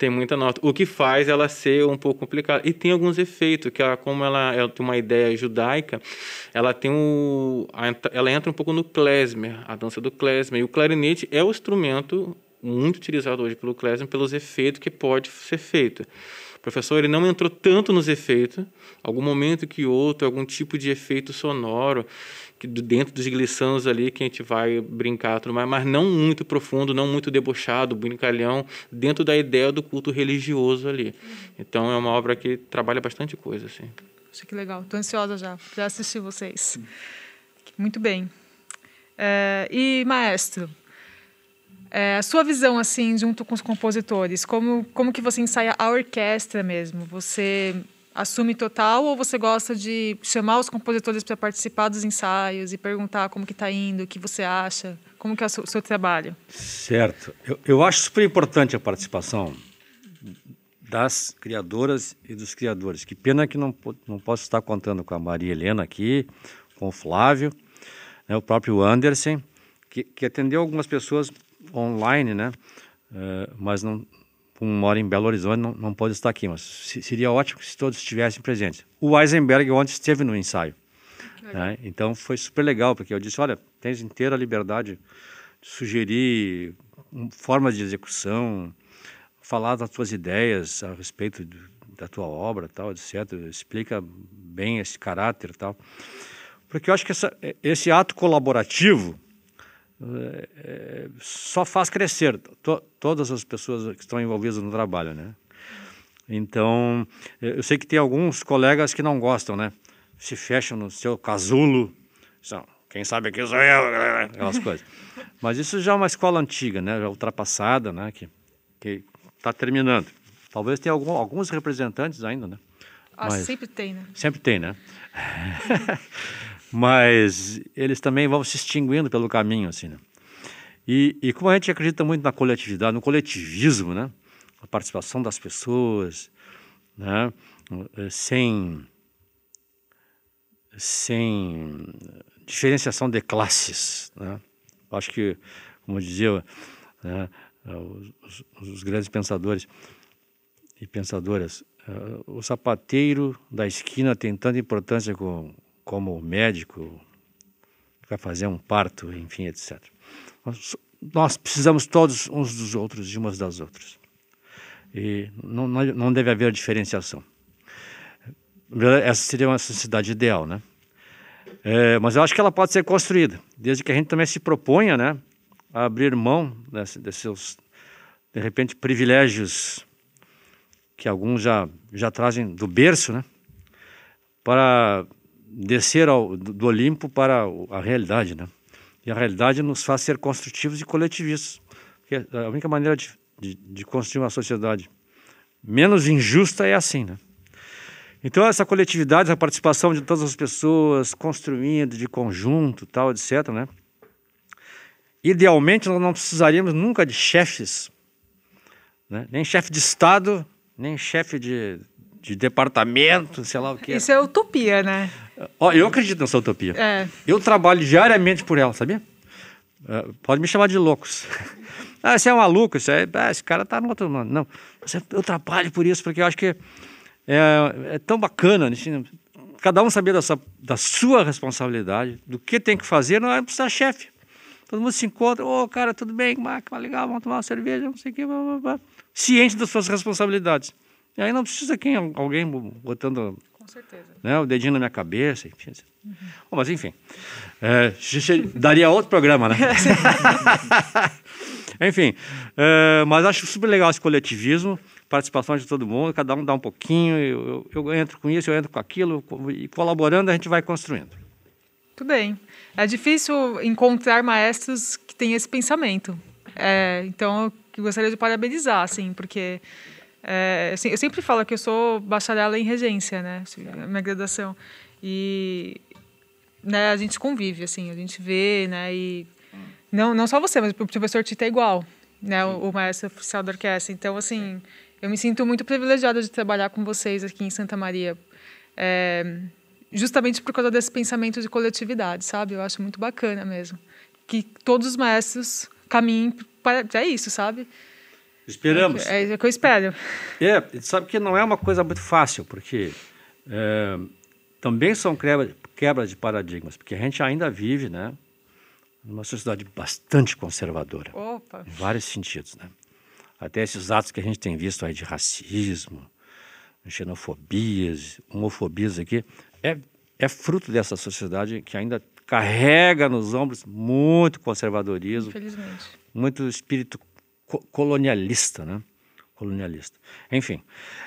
Tem muita nota. O que faz ela ser um pouco complicada. E tem alguns efeitos, que ela, como ela, ela tem uma ideia judaica, ela tem o. A, ela entra um pouco no klezmer, a dança do klezmer. E o clarinete é o instrumento muito utilizado hoje pelo klezmer pelos efeitos que pode ser feito. O professor ele não entrou tanto nos efeitos, algum momento que outro, algum tipo de efeito sonoro que dentro dos glissandos ali que a gente vai brincar tudo mais, mas não muito profundo, não muito debochado, brincalhão, dentro da ideia do culto religioso ali. Então é uma obra que trabalha bastante coisa assim. que legal. estou ansiosa já para assistir vocês. Muito bem. É, e maestro, é, a sua visão assim junto com os compositores, como como que você ensaia a orquestra mesmo? Você assume total ou você gosta de chamar os compositores para participar dos ensaios e perguntar como que está indo, o que você acha, como que é o seu, seu trabalho? Certo. Eu, eu acho super importante a participação das criadoras e dos criadores. Que pena que não, não posso estar contando com a Maria Helena aqui, com o Flávio, né, o próprio Anderson, que, que atendeu algumas pessoas online, né? Uh, mas não, Tipo, mora em Belo Horizonte, não, não estar aqui, mas seria ótimo se todos estivessem presentes. O Eisenberg ontem esteve no ensaio. Né? Então foi super legal, porque eu disse: olha, tens inteira liberdade de sugerir formas de execução, falar das tuas ideias a respeito do, da tua obra, tal, etc. Explica bem esse caráter, tal. Porque eu acho que essa, esse ato colaborativo eh, só faz crescer to, todas as pessoas que estão envolvidas no trabalho, né? Então, eh, eu sei que tem alguns colegas que não gostam, né? Se fecham no seu casulo, são, quem sabe aqui sou eu, né? aquelas <laughs> coisas. Mas isso já é uma escola antiga, né? Já ultrapassada, né? Que que está terminando. Talvez tenha algum, alguns representantes ainda, né? Ah, sempre tem, né? Sempre tem, né? <laughs> mas eles também vão se extinguindo pelo caminho, assim, né? E, e como a gente acredita muito na coletividade, no coletivismo, né? A participação das pessoas, né? Eh, sem, sem diferenciação de classes, né? Acho que, como dizia né, os, os grandes pensadores e pensadoras, eh, o sapateiro da esquina tem tanta importância como como médico para vai fazer um parto, enfim, etc. Nós, nós precisamos todos uns dos outros e umas das outras. E não, não deve haver diferenciação. Essa seria uma sociedade ideal, né? É, mas eu acho que ela pode ser construída, desde que a gente também se proponha, né, a abrir mão desses seus, de repente, privilégios que alguns já, já trazem do berço, né, para descer ao, do Olimpo para a realidade, né? E a realidade nos faz ser construtivos e coletivistas. Porque a única maneira de, de, de construir uma sociedade menos injusta é assim, né? Então, essa coletividade, a participação de todas as pessoas, construindo de conjunto, tal, etc., né? Idealmente, nós não precisaríamos nunca de chefes, né? nem chefe de Estado, nem chefe de, de departamento, sei lá o que. É. Isso é utopia, né? Ó, eu acredito nessa utopia. É. Eu trabalho diariamente por ela, sabia? Uh, pode me chamar de loucos. <laughs> ah, você é um maluco, isso é, ah, esse cara tá no outro mundo. Não, eu trabalho por isso, porque eu acho que é, é tão bacana, né? assim, cada um saber dessa, da sua responsabilidade, do que tem que fazer, não é precisar chefe. Todo mundo se encontra, ô oh, cara, tudo bem, marca, é legal, vamos tomar uma cerveja, não sei o quê, blá, blá, blá. ciente das suas responsabilidades. E aí não precisa quem, alguém botando certeza. Né? O dedinho na minha cabeça. Enfim. Uhum. Bom, mas enfim. É, daria outro programa, né? <laughs> enfim. É, mas acho super legal esse coletivismo, participação de todo mundo, cada um dá um pouquinho. Eu, eu, eu entro com isso, eu entro com aquilo, e colaborando a gente vai construindo. Muito bem. É difícil encontrar maestros que têm esse pensamento. É, então, eu gostaria de parabenizar, assim, porque é, assim, eu sempre falo que eu sou bacharel em regência, né? Assim, tá. Minha graduação. E né, a gente convive, assim, a gente vê, né? E hum. não, não só você, mas o professor Tita é igual, né? O, o maestro oficial da orquestra. Então, assim, eu me sinto muito privilegiada de trabalhar com vocês aqui em Santa Maria. É, justamente por causa desse pensamento de coletividade, sabe? Eu acho muito bacana mesmo. Que todos os maestros caminhem para, para é isso, sabe? Esperamos. É isso é que eu espero. É, sabe que não é uma coisa muito fácil, porque é, também são quebra, quebra de paradigmas, porque a gente ainda vive, né? Numa sociedade bastante conservadora. Opa. Em vários sentidos, né? Até esses atos que a gente tem visto aí de racismo, xenofobias, homofobias aqui, é, é fruto dessa sociedade que ainda carrega nos ombros muito conservadorismo, muito espírito colonialista, né? colonialista. Enfim,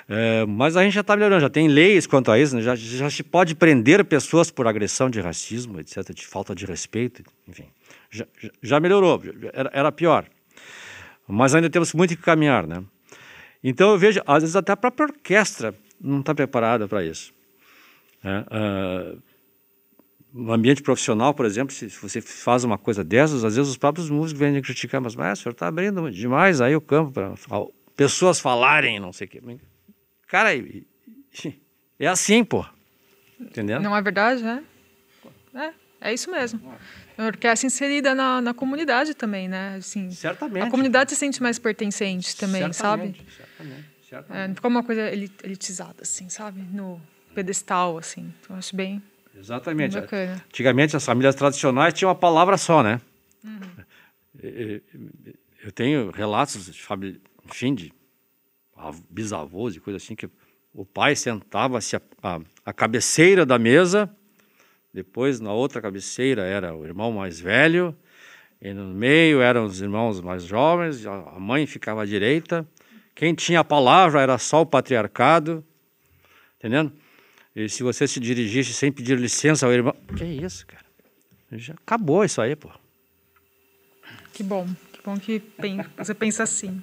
é, mas a gente já está melhorando, já tem leis quanto a isso, né? já, já se pode prender pessoas por agressão de racismo, etc., de falta de respeito, enfim. Já, já melhorou, era, era, pior. Mas ainda temos muito que caminhar, né? Então eu vejo, às vezes até a própria orquestra não está preparada para isso. Uh, no ambiente profissional, por exemplo, se você faz uma coisa dessas, às vezes os próprios músicos vêm criticar, mas, mas o senhor está abrindo demais aí o campo para pessoas falarem, não sei o quê. Cara, é assim, pô. Entendendo? Não é verdade, né? É, é isso mesmo. Orquestra é assim inserida na, na comunidade também, né? Assim, certamente. A comunidade se sente mais pertencente também, certamente, sabe? Certamente, certamente. É, não fica uma coisa elitizada, assim, sabe? No pedestal, assim. Então, acho bem Exatamente. Bacana. Antigamente as famílias tradicionais tinham uma palavra só, né? Uhum. Eu tenho relatos de família, enfim, de bisavôs e coisa assim, que o pai sentava-se à cabeceira da mesa, depois na outra cabeceira era o irmão mais velho, e no meio eram os irmãos mais jovens, a mãe ficava à direita. Quem tinha a palavra era só o patriarcado, entendendo? E se você se dirigisse sem pedir licença ao irmão. Que isso, cara? Já acabou isso aí, pô. Que bom, que bom que você pensa assim.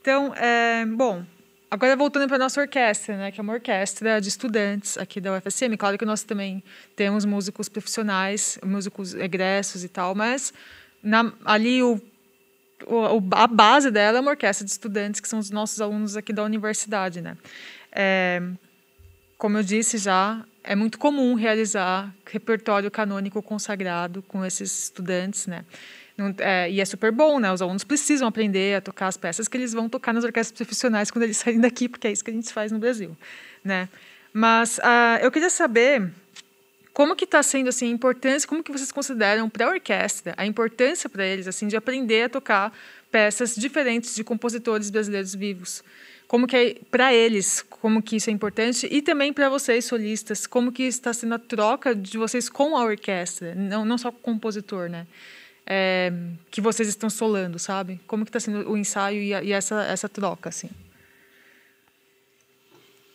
Então, é, bom, agora voltando para a nossa orquestra, né, que é uma orquestra de estudantes aqui da UFSM. Claro que nós também temos músicos profissionais, músicos egressos e tal, mas na, ali o, o, a base dela é uma orquestra de estudantes, que são os nossos alunos aqui da universidade. Né? É, como eu disse já, é muito comum realizar repertório canônico consagrado com esses estudantes, né? é, e é super bom, né? Os alunos precisam aprender a tocar as peças que eles vão tocar nas orquestras profissionais quando eles <laughs> saírem daqui, porque é isso que a gente faz no Brasil, né? Mas uh, eu queria saber como que está sendo assim a importância, como que vocês consideram para a orquestra a importância para eles assim de aprender a tocar peças diferentes de compositores brasileiros vivos? como que é para eles, como que isso é importante e também para vocês solistas, como que está sendo a troca de vocês com a orquestra, não, não só com o compositor, né? É, que vocês estão solando, sabe? Como que está sendo o ensaio e, a, e, essa, essa troca, assim?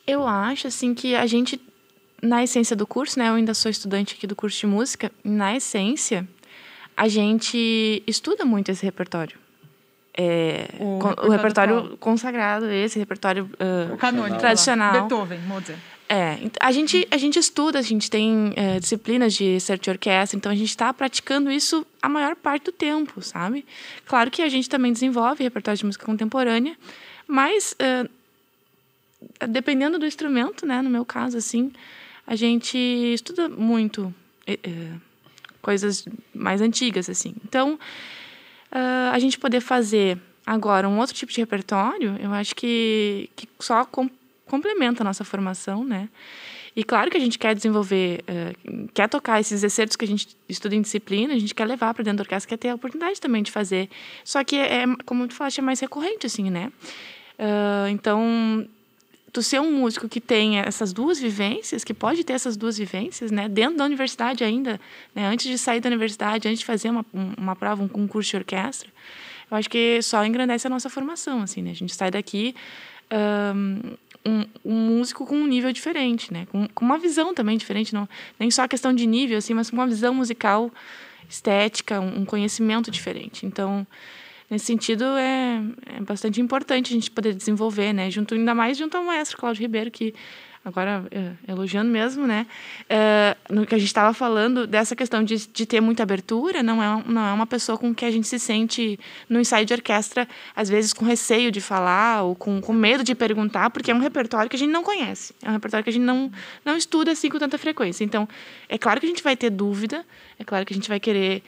Eu acho, assim, que a gente, na essência do curso, né? Eu ainda sou estudante aqui do curso de música. Na essência, a gente estuda muito esse repertório. É, o, repertório, o repertório consagrado, esse repertório uh, canônico, tradicional. Beethoven, Mozart. É, a gente, a gente estuda, a gente tem é, disciplinas de certo orquestra, então a gente está praticando isso a maior parte do tempo, sabe? Claro que a gente também desenvolve repertório de música contemporânea, mas é, dependendo do instrumento, né? No meu caso, assim, a gente estuda muito é, coisas mais antigas, assim. Então, uh, a gente poder fazer agora um outro tipo de repertório, eu acho que, que só com, complementa a nossa formação, né? E claro que a gente quer desenvolver, uh, quer tocar esses excertos que a gente estuda em disciplina, a gente quer levar para dentro da orquestra, quer ter a oportunidade também de fazer. Só que, é, é como tu falaste, é mais recorrente, assim, né? Uh, então, tu ser um músico que tem essas duas vivências, que pode ter essas duas vivências, né? Dentro da universidade ainda, né? Antes de sair da universidade, antes de fazer uma, uma prova, um concurso de orquestra, eu acho que só engrandece a nossa formação, assim, né? A gente sai daqui um, um músico com um nível diferente, né? Com, com uma visão também diferente, não nem só a questão de nível, assim, mas com uma visão musical, estética, um, um conhecimento diferente. Então Nesse sentido, é, é bastante importante a gente poder desenvolver, né? Junto, ainda mais junto ao maestro Cláudio Ribeiro, que agora é, elogiando mesmo, né? É, no que a gente estava falando dessa questão de, de ter muita abertura, não é, não é uma pessoa com que a gente se sente no ensaio de orquestra, às vezes com receio de falar ou com, com medo de perguntar, porque é um repertório que a gente não conhece, é um repertório que a gente não, não estuda assim com tanta frequência. Então, é claro que a gente vai ter dúvida, é claro que a gente vai querer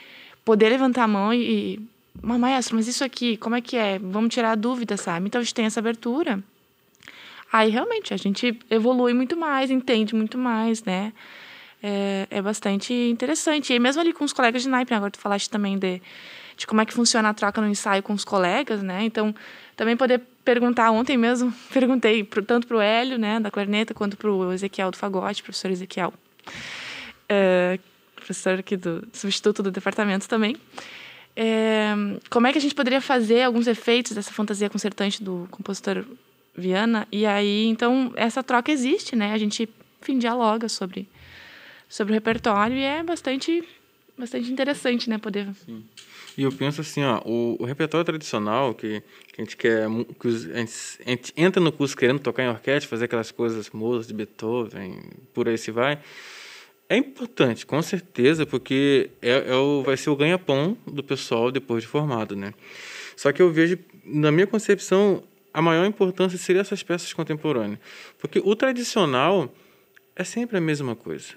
poder levantar a mão e mas maestro, mas isso aqui, como é que é? Vamos tirar a dúvida, sabe? Então a gente tem essa abertura. Aí realmente a gente evolui muito mais, entende muito mais, né? É, é bastante interessante. E mesmo ali com os colegas de naipe, agora tu falaste também de, de como é que funciona a troca no ensaio com os colegas, né? Então, também poder perguntar ontem mesmo, <laughs> perguntei pro, tanto pro Hélio, né, da corneta, quanto pro Ezequiel do fagote, professor Ezequiel. É, professor aqui do substituto do departamento também. É, como é que a gente poderia fazer alguns efeitos dessa fantasia concertante do compositor Viana? E aí, então, essa troca existe, né? A gente, enfim, dialoga sobre, sobre o repertório e é bastante, bastante interessante, né? Poder... Sim. E eu penso assim, ó, o, o repertório tradicional que, que a gente quer, que os, a, gente, a, gente, entra no curso querendo tocar em orquestra, fazer aquelas coisas moças de Beethoven, por aí se vai. É importante, com certeza, porque é, é o, vai ser o ganha-pão do pessoal depois de formado, né? Só que eu vejo, na minha concepção, a maior importância seria essas peças contemporâneas. Porque o tradicional é sempre a mesma coisa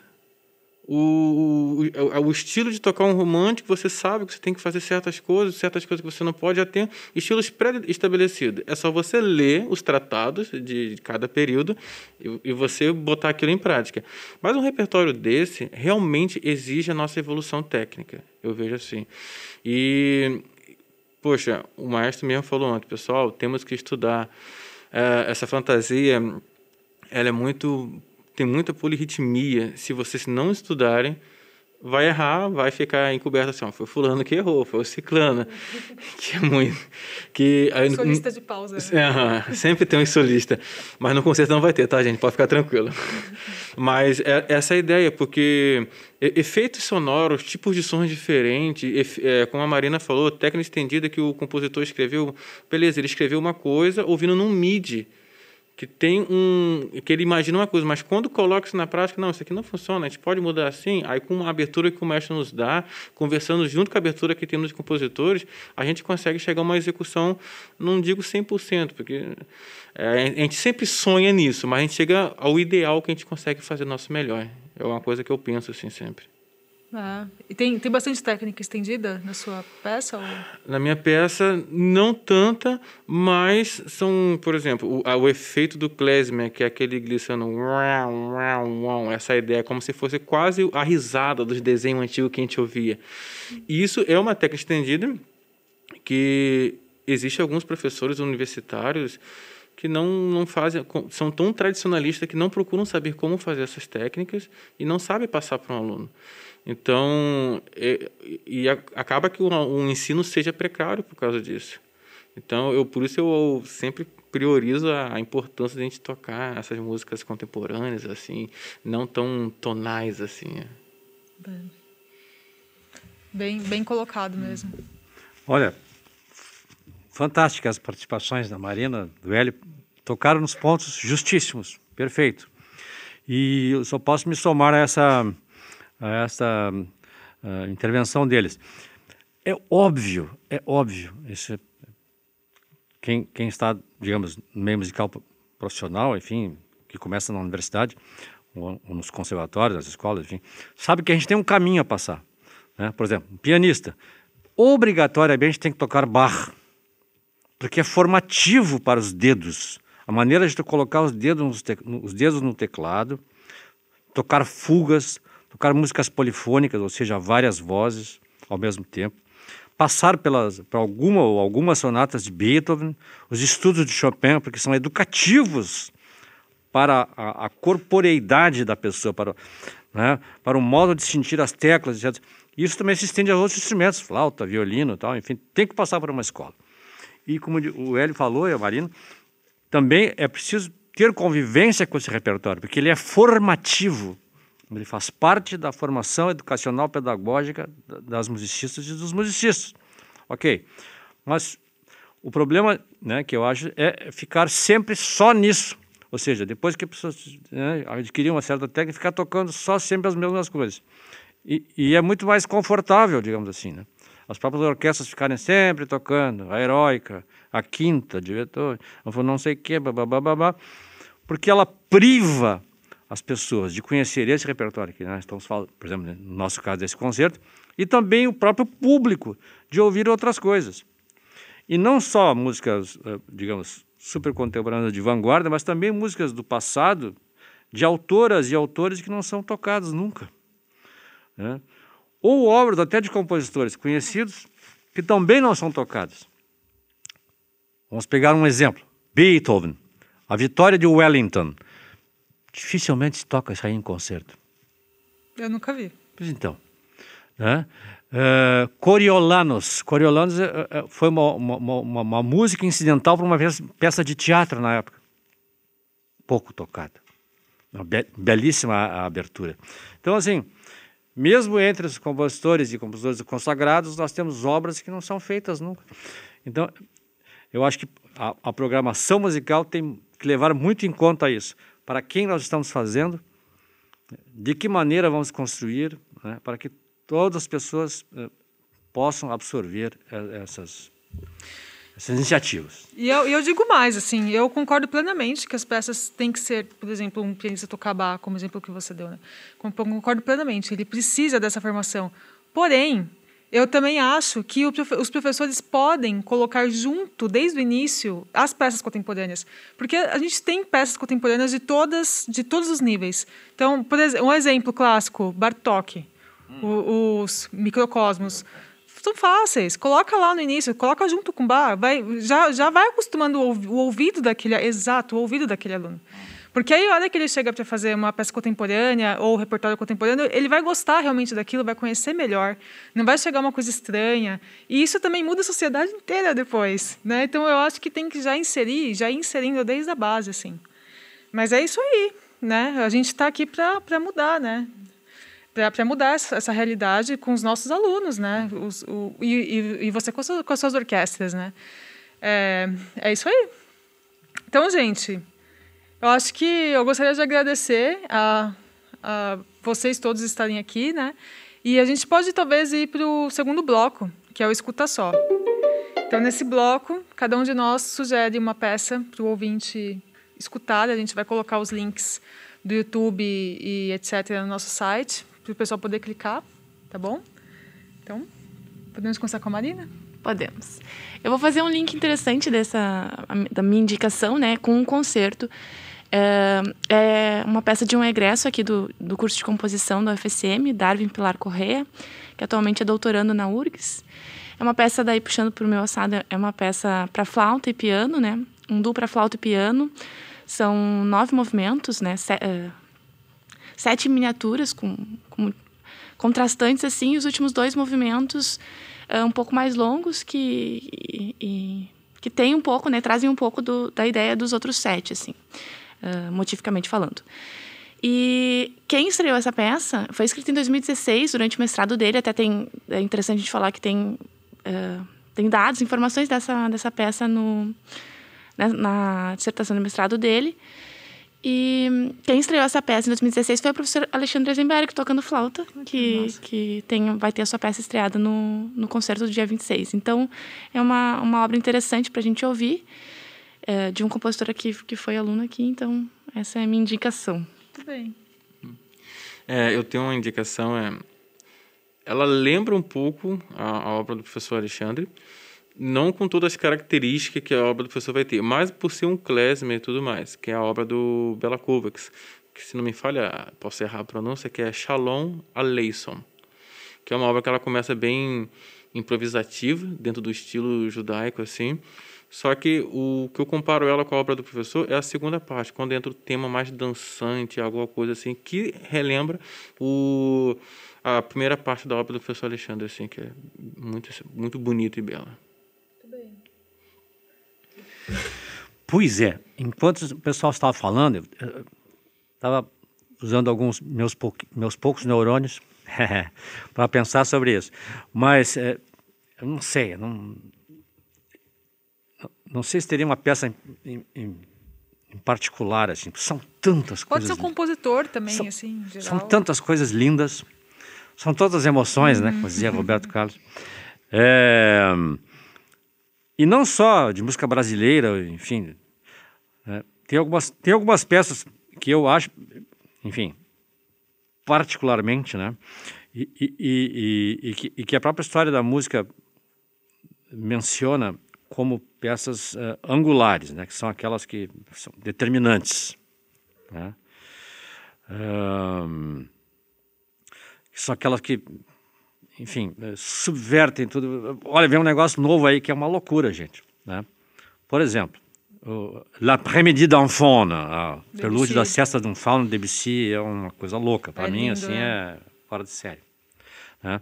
o, o, o, estilo de tocar um romântico, você sabe que você tem que fazer certas coisas, certas coisas que você não pode, já tem estilos pré-estabelecidos. É só você ler os tratados de cada período e, e, você botar aquilo em prática. Mas um repertório desse realmente exige a nossa evolução técnica, eu vejo assim. E, poxa, o maestro mesmo falou ontem, pessoal, temos que estudar. Eh, essa fantasia ela é muito tem muita polirritmia. Se vocês não estudarem, vai errar, vai ficar encoberto assim, ó, foi fulano que errou, foi o ciclana, <laughs> que é muito... Que, aí, solista de pausa. Né? É, sempre tem um solista, mas no concerto não vai ter, tá, gente? Pode ficar tranquilo. <laughs> mas é, essa é a ideia, porque efeitos sonoros, tipos de sons diferentes, é, como a Marina falou, técnica estendida que o compositor escreveu, beleza, ele escreveu uma coisa ouvindo num MIDI, que tem um que ele imagina uma coisa, mas quando coloca isso na prática, não, isso aqui não funciona, a gente pode mudar assim. Aí com a abertura que o mestre nos dá, conversando junto com a abertura que temos de compositores, a gente consegue chegar a uma execução, não digo 100%, porque é, a gente sempre sonha nisso, mas a gente chega ao ideal que a gente consegue fazer nosso melhor. É uma coisa que eu penso assim sempre. Ah, e tem, tem bastante técnica estendida na sua peça? Ou? Na minha peça, não tanta, mas são, por exemplo, o, o efeito do klezmer, que é aquele glissando essa ideia, como se fosse quase a risada dos desenhos antigos que a gente ouvia. E isso é uma técnica estendida que existe alguns professores universitários que não, não fazem, são tão tradicionalistas que não procuram saber como fazer essas técnicas e não sabem passar para um aluno. Então, e e a, acaba que o, o, ensino seja precário por causa disso. Então, eu por isso eu sempre priorizo a, a importância de a gente tocar essas músicas contemporâneas, assim, não tão tonais, assim. É. Bem, bem, bem colocado mesmo. Olha, fantásticas as participações da Marina, do Hélio, tocaram nos pontos justíssimos, perfeito. E eu só posso me somar a essa a essa a intervenção deles. É óbvio, é óbvio, esse, quem, quem está, digamos, no meio musical profissional, enfim, que começa na universidade, ou, ou nos conservatórios, nas escolas, enfim, sabe que a gente tem um caminho a passar. Né? Por exemplo, um pianista, obrigatoriamente tem que tocar bar porque é formativo para os dedos. A maneira de tu colocar os dedos, te, os dedos no teclado, tocar fugas, tocar músicas polifônicas, ou seja, várias vozes ao mesmo tempo, passar pelas, por alguma ou algumas sonatas de Beethoven, os estudos de Chopin, porque são educativos para a, a corporeidade da pessoa, para, né, para o modo de sentir as teclas, etc. Isso também se estende a outros instrumentos, flauta, violino, tal, enfim, tem que passar por uma escola. E como o Hélio falou, e a Marina, também é preciso ter convivência com esse repertório, porque ele é formativo. Ele faz parte da formação educacional pedagógica das musicistas e dos musicistas. Ok. Mas o problema né, que eu acho é ficar sempre só nisso. Ou seja, depois que a pessoa né, adquirir uma certa técnica, ficar tocando só sempre as mesmas coisas. E, e é muito mais confortável, digamos assim. Né? As próprias orquestras ficarem sempre tocando, a heróica, a quinta, diretor, não sei o quê, babá, porque ela priva as pessoas de conhecer esse repertório que nós estamos falando, por exemplo, no nosso caso desse concerto, e também o próprio público de ouvir outras coisas. E não só músicas, eh, digamos, super contemporâneas de vanguarda, mas também músicas do passado, de autoras e autores que não são tocados nunca. Né? Ou obras até de compositores conhecidos que também não são tocados. Vamos pegar um exemplo: Beethoven, A Vitória de Wellington dificilmente se toca isso aí em concerto. Eu nunca vi. Pois então. Né? Uh, é, Coriolanos. Coriolanos uh, é, uh, é, foi uma, uma, uma, uma, música incidental para uma peça de teatro na época. Pouco tocada. Uma be belíssima a, a abertura. Então, assim, mesmo entre os compositores e compositores consagrados, nós temos obras que não são feitas nunca. Então, eu acho que a, a programação musical tem que levar muito em conta isso para quem nós estamos fazendo, de que maneira vamos construir, né, para que todas as pessoas eh, possam absorver eh, essas essas iniciativas. E eu, eu, digo mais, assim, eu concordo plenamente que as peças têm que ser, por exemplo, um pianista tocabá, como exemplo que você deu, né? Concordo plenamente, ele precisa dessa formação. Porém, eu também acho que os professores podem colocar junto, desde o início, as peças contemporâneas. Porque a gente tem peças contemporâneas de, todas, de todos os níveis. Então, por exemplo, um exemplo clássico, Bartok, hum. os microcosmos. São fáceis. Coloca lá no início, coloca junto com o bar. Vai, já, já vai acostumando o, o ouvido daquele... Exato, o ouvido daquele aluno. Hum. Porque aí, a hora que ele chega para fazer uma peça contemporânea ou repertório contemporâneo, ele vai gostar realmente daquilo, vai conhecer melhor, não vai chegar uma coisa estranha. E isso também muda a sociedade inteira depois, né? Então eu acho que tem que já inserir, já ir inserindo desde a base, assim. Mas é isso aí, né? A gente está aqui para mudar, né? para mudar essa, essa, realidade com os nossos alunos, né? Os, o, e, e, você com, as suas orquestras, né? É, é isso aí. Então, gente, eu acho que eu gostaria de agradecer a, a vocês todos estarem aqui, né? E a gente pode talvez ir para o segundo bloco, que é o Escuta Só. Então, nesse bloco, cada um de nós sugere uma peça para o ouvinte escutar. A gente vai colocar os links do YouTube e etc. no nosso site, para o pessoal poder clicar, tá bom? Então, podemos começar com a Marina? Podemos. Eu vou fazer um link interessante dessa da minha indicação, né, com um concerto é, é, uma peça de um egresso aqui do, do curso de composição da UFSM, Darwin Pilar Correia, que atualmente é doutorando na URGS. É uma peça, daí puxando para o meu assado, é uma peça para flauta e piano, né? Um duo para flauta e piano. São nove movimentos, né? Se, uh, sete miniaturas com, com, contrastantes, assim. E os últimos dois movimentos uh, um pouco mais longos que... E, e, que tem um pouco, né, trazem um pouco do, da ideia dos outros sete, assim motivicamente ah, motificamente falando. E quem estreou essa peça foi escrita em 2016, durante o mestrado dele. Até tem. É interessante a gente falar que tem, uh, tem dados, informações dessa, dessa peça no, na, né, na dissertação de mestrado dele. E quem estreou essa peça em 2016 foi o professor Alexandre Eisenberg, tocando flauta, que, que tem, vai ter a sua peça estreada no, no concerto do dia 26. Então, é uma, uma obra interessante para a gente ouvir é, de um compositor aqui que foi aluno aqui, então essa é a minha indicação. Muito bem. É, eu tenho uma indicação, é, ela lembra um pouco a, a obra do professor Alexandre, não com todas as características que a obra do professor vai ter, mas por ser um klezmer e tudo mais, que é a obra do Bela Kovacs, que se não me falha, posso errar a pronúncia, que é Shalom Aleison, que é uma obra que ela começa bem improvisativa, dentro do estilo judaico, assim, só que o que eu comparo ela com a obra do professor é a segunda parte, quando entra o tema mais dançante, alguma coisa assim, que relembra o, a primeira parte da obra do professor Alexandre, assim, que é muito, muito bonita e bela. bem. Pois é, enquanto o pessoal estava falando, eu estava usando alguns meus, pou, meus poucos neurônios <laughs> para pensar sobre isso. Mas é, eu não sei, eu não não sei se teria uma peça em, em, em particular, assim, são tantas Pode coisas. Pode ser um compositor também, são, assim, geral. São tantas coisas lindas, são todas emoções, uhum. né, como dizia Roberto uhum. Carlos. É, e não só de música brasileira, enfim, é, tem, algumas, tem algumas peças que eu acho, enfim, particularmente, né, e, e, e, e que, que a própria história da música menciona como peças uh, angulares, né, que são aquelas que são determinantes. Né? Um, são aquelas que, enfim, eh, subvertem tudo. Olha, vem um negócio novo aí que é uma loucura, gente. Né? Por exemplo, L'après-midi d'un faune, a prelúdio da cesta de um fauna de Debussy é uma coisa louca. Para é mim, lindo, assim, né? é fora de série. Né?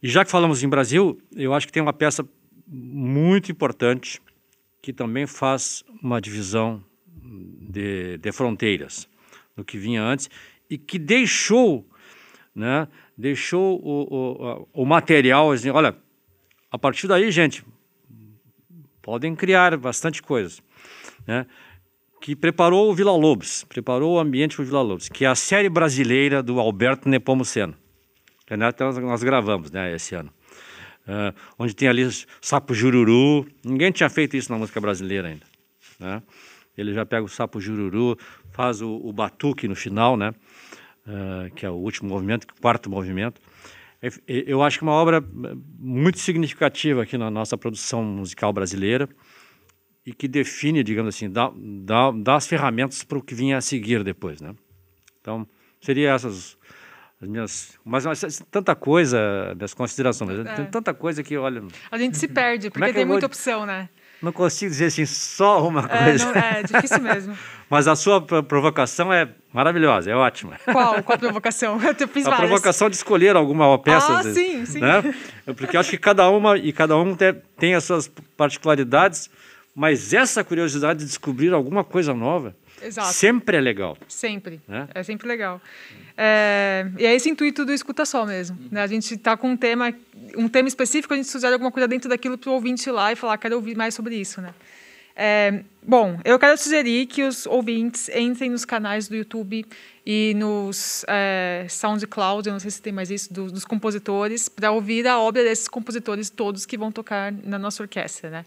E já que falamos em Brasil, eu acho que tem uma peça muito importante que também faz uma divisão de, de fronteiras do que vinha antes e que deixou, né, deixou o, o, o material, assim, olha, a partir daí, gente, podem criar bastante coisas, né, que preparou o Vila Lobos, preparou o ambiente para o Vila Lobos, que é a série brasileira do Alberto Nepomuceno. que nós, nós gravamos, né, esse ano uh, onde tem ali sapo jururu. Ninguém tinha feito isso na música brasileira ainda. Né? Ele já pega o sapo jururu, faz o, o batuque no final, né? Uh, que é o último movimento, o quarto movimento. É, eu acho que é uma obra muito significativa aqui na nossa produção musical brasileira e que define, digamos assim, dá, dá, dá as ferramentas para o que vinha a seguir depois, né? Então, seria essas minhas, mas, mas assim, tanta coisa, minhas considerações, é. tem tanta coisa que, olha. A gente se perde, é porque é tem muita vou, opção, né? Não consigo dizer assim, só uma é, coisa. É, não, é difícil mesmo. <laughs> mas a sua provocação é maravilhosa, é ótima. Qual? Qual a provocação? <laughs> Eu fiz a várias. provocação de escolher alguma peça. Ah, sim, sim. Né? É porque acho que cada uma e cada um tem, tem as suas particularidades, mas essa curiosidade de descobrir alguma coisa nova. Exato. Sempre é legal. Sempre. Né? É sempre legal. É, e é esse intuito do escuta só mesmo. Né? A gente está com um tema, um tema específico, a gente sugere alguma coisa dentro daquilo para o ouvinte ir lá e falar, quero ouvir mais sobre isso, né? É, bom, eu quero sugerir que os ouvintes entrem nos canais do YouTube e nos é, SoundCloud, eu não sei se tem mais isso, do, dos compositores, para ouvir a obra desses compositores todos que vão tocar na nossa orquestra, né?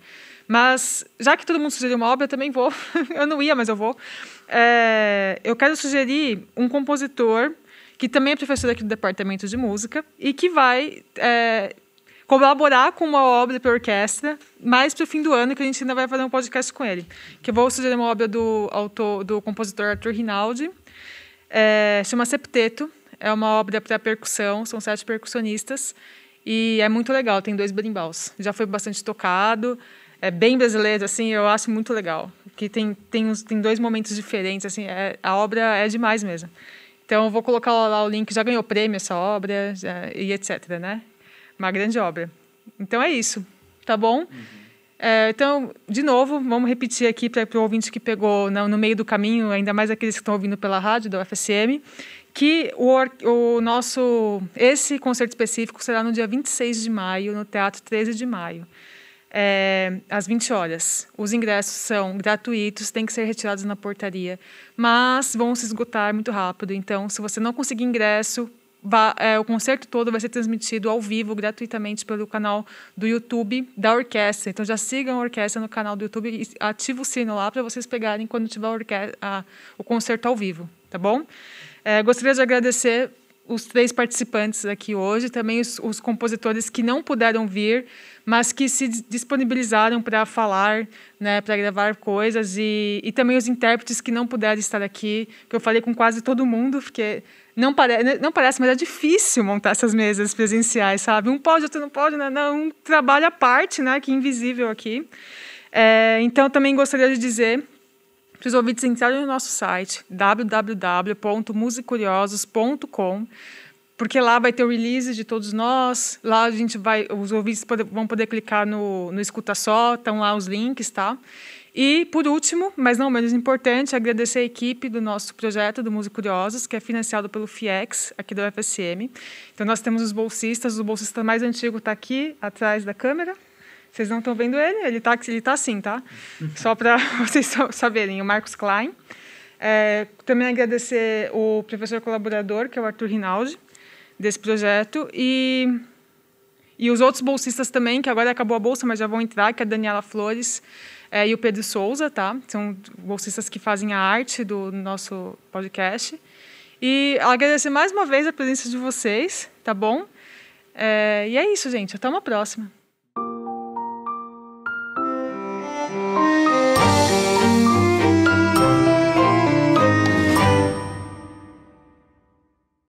Mas, já que todo mundo sugeriu uma obra, eu também vou. <laughs> eu não ia, mas eu vou. É, eu quero sugerir um compositor que também é professor aqui do Departamento de Música e que vai é, colaborar com uma obra para orquestra, mais para o fim do ano, que a gente ainda vai fazer um podcast com ele. Que eu vou sugerir uma obra do, autor, do compositor Arthur Rinaldi, é, chama Septeto, é uma obra para percussão, são sete percussionistas, e é muito legal, tem dois berimbaus. Já foi bastante tocado, é bem brasileiro, assim, eu acho muito legal. Que tem, tem, tem dois momentos diferentes, assim, é, a obra é demais mesmo. Então, vou colocar lá o link, já ganhou prêmio essa obra, já, e etc, né? uma grande obra. Então é isso, tá bom? Uhum. É, então, de novo, vamos repetir aqui para o ouvinte que pegou no, né, no meio do caminho, ainda mais aqueles que estão ouvindo pela rádio da UFSM, que o, o, nosso esse concerto específico será no dia 26 de maio, no Teatro 13 de Maio, é, às 20 horas. Os ingressos são gratuitos, têm que ser retirados na portaria, mas vão se esgotar muito rápido. Então, se você não conseguir ingresso, é, o concerto todo vai ser transmitido ao vivo, gratuitamente, pelo canal do YouTube da orquestra. Então já sigam a orquestra no canal do YouTube e ativa o sino lá para vocês pegarem quando tiver a orquestra, a, o concerto ao vivo, tá bom? É, gostaria de agradecer os três participantes aqui hoje, também os, os, compositores que não puderam vir, mas que se disponibilizaram para falar, né, para gravar coisas, e, e também os intérpretes que não puderam estar aqui, que eu falei com quase todo mundo, porque não, pare, não parece, mas é difícil montar essas mesas presenciais, sabe? Um pode, outro não pode, né? não, um trabalho à parte, né, que é invisível aqui. É, então, também gostaria de dizer para os ouvintes entrarem no nosso site www.musicuriosos.com porque lá vai ter o release de todos nós, lá a gente vai, os ouvintes poder, vão poder clicar no, no Escuta Só, estão lá os links, tá? E, por último, mas não menos importante, agradecer a equipe do nosso projeto do Músico Curiosos, que é financiado pelo FIEX, aqui do UFSM. Então, nós temos os bolsistas, o bolsista mais antigo está aqui, atrás da câmera. Vocês não estão vendo ele, ele está ele tá assim, tá? <laughs> Só para <laughs> vocês saberem, o Marcos Klein. É, também agradecer o professor colaborador, que é o Arthur Rinaldi, desse projeto, e, e os outros bolsistas também, que agora acabou a bolsa, mas já vão entrar, que é a Daniela Flores é, e o Pedro Souza, tá? São bolsistas que fazem a arte do nosso podcast. E agradecer mais uma vez a presença de vocês, tá bom? É, e é isso, gente. Até uma próxima.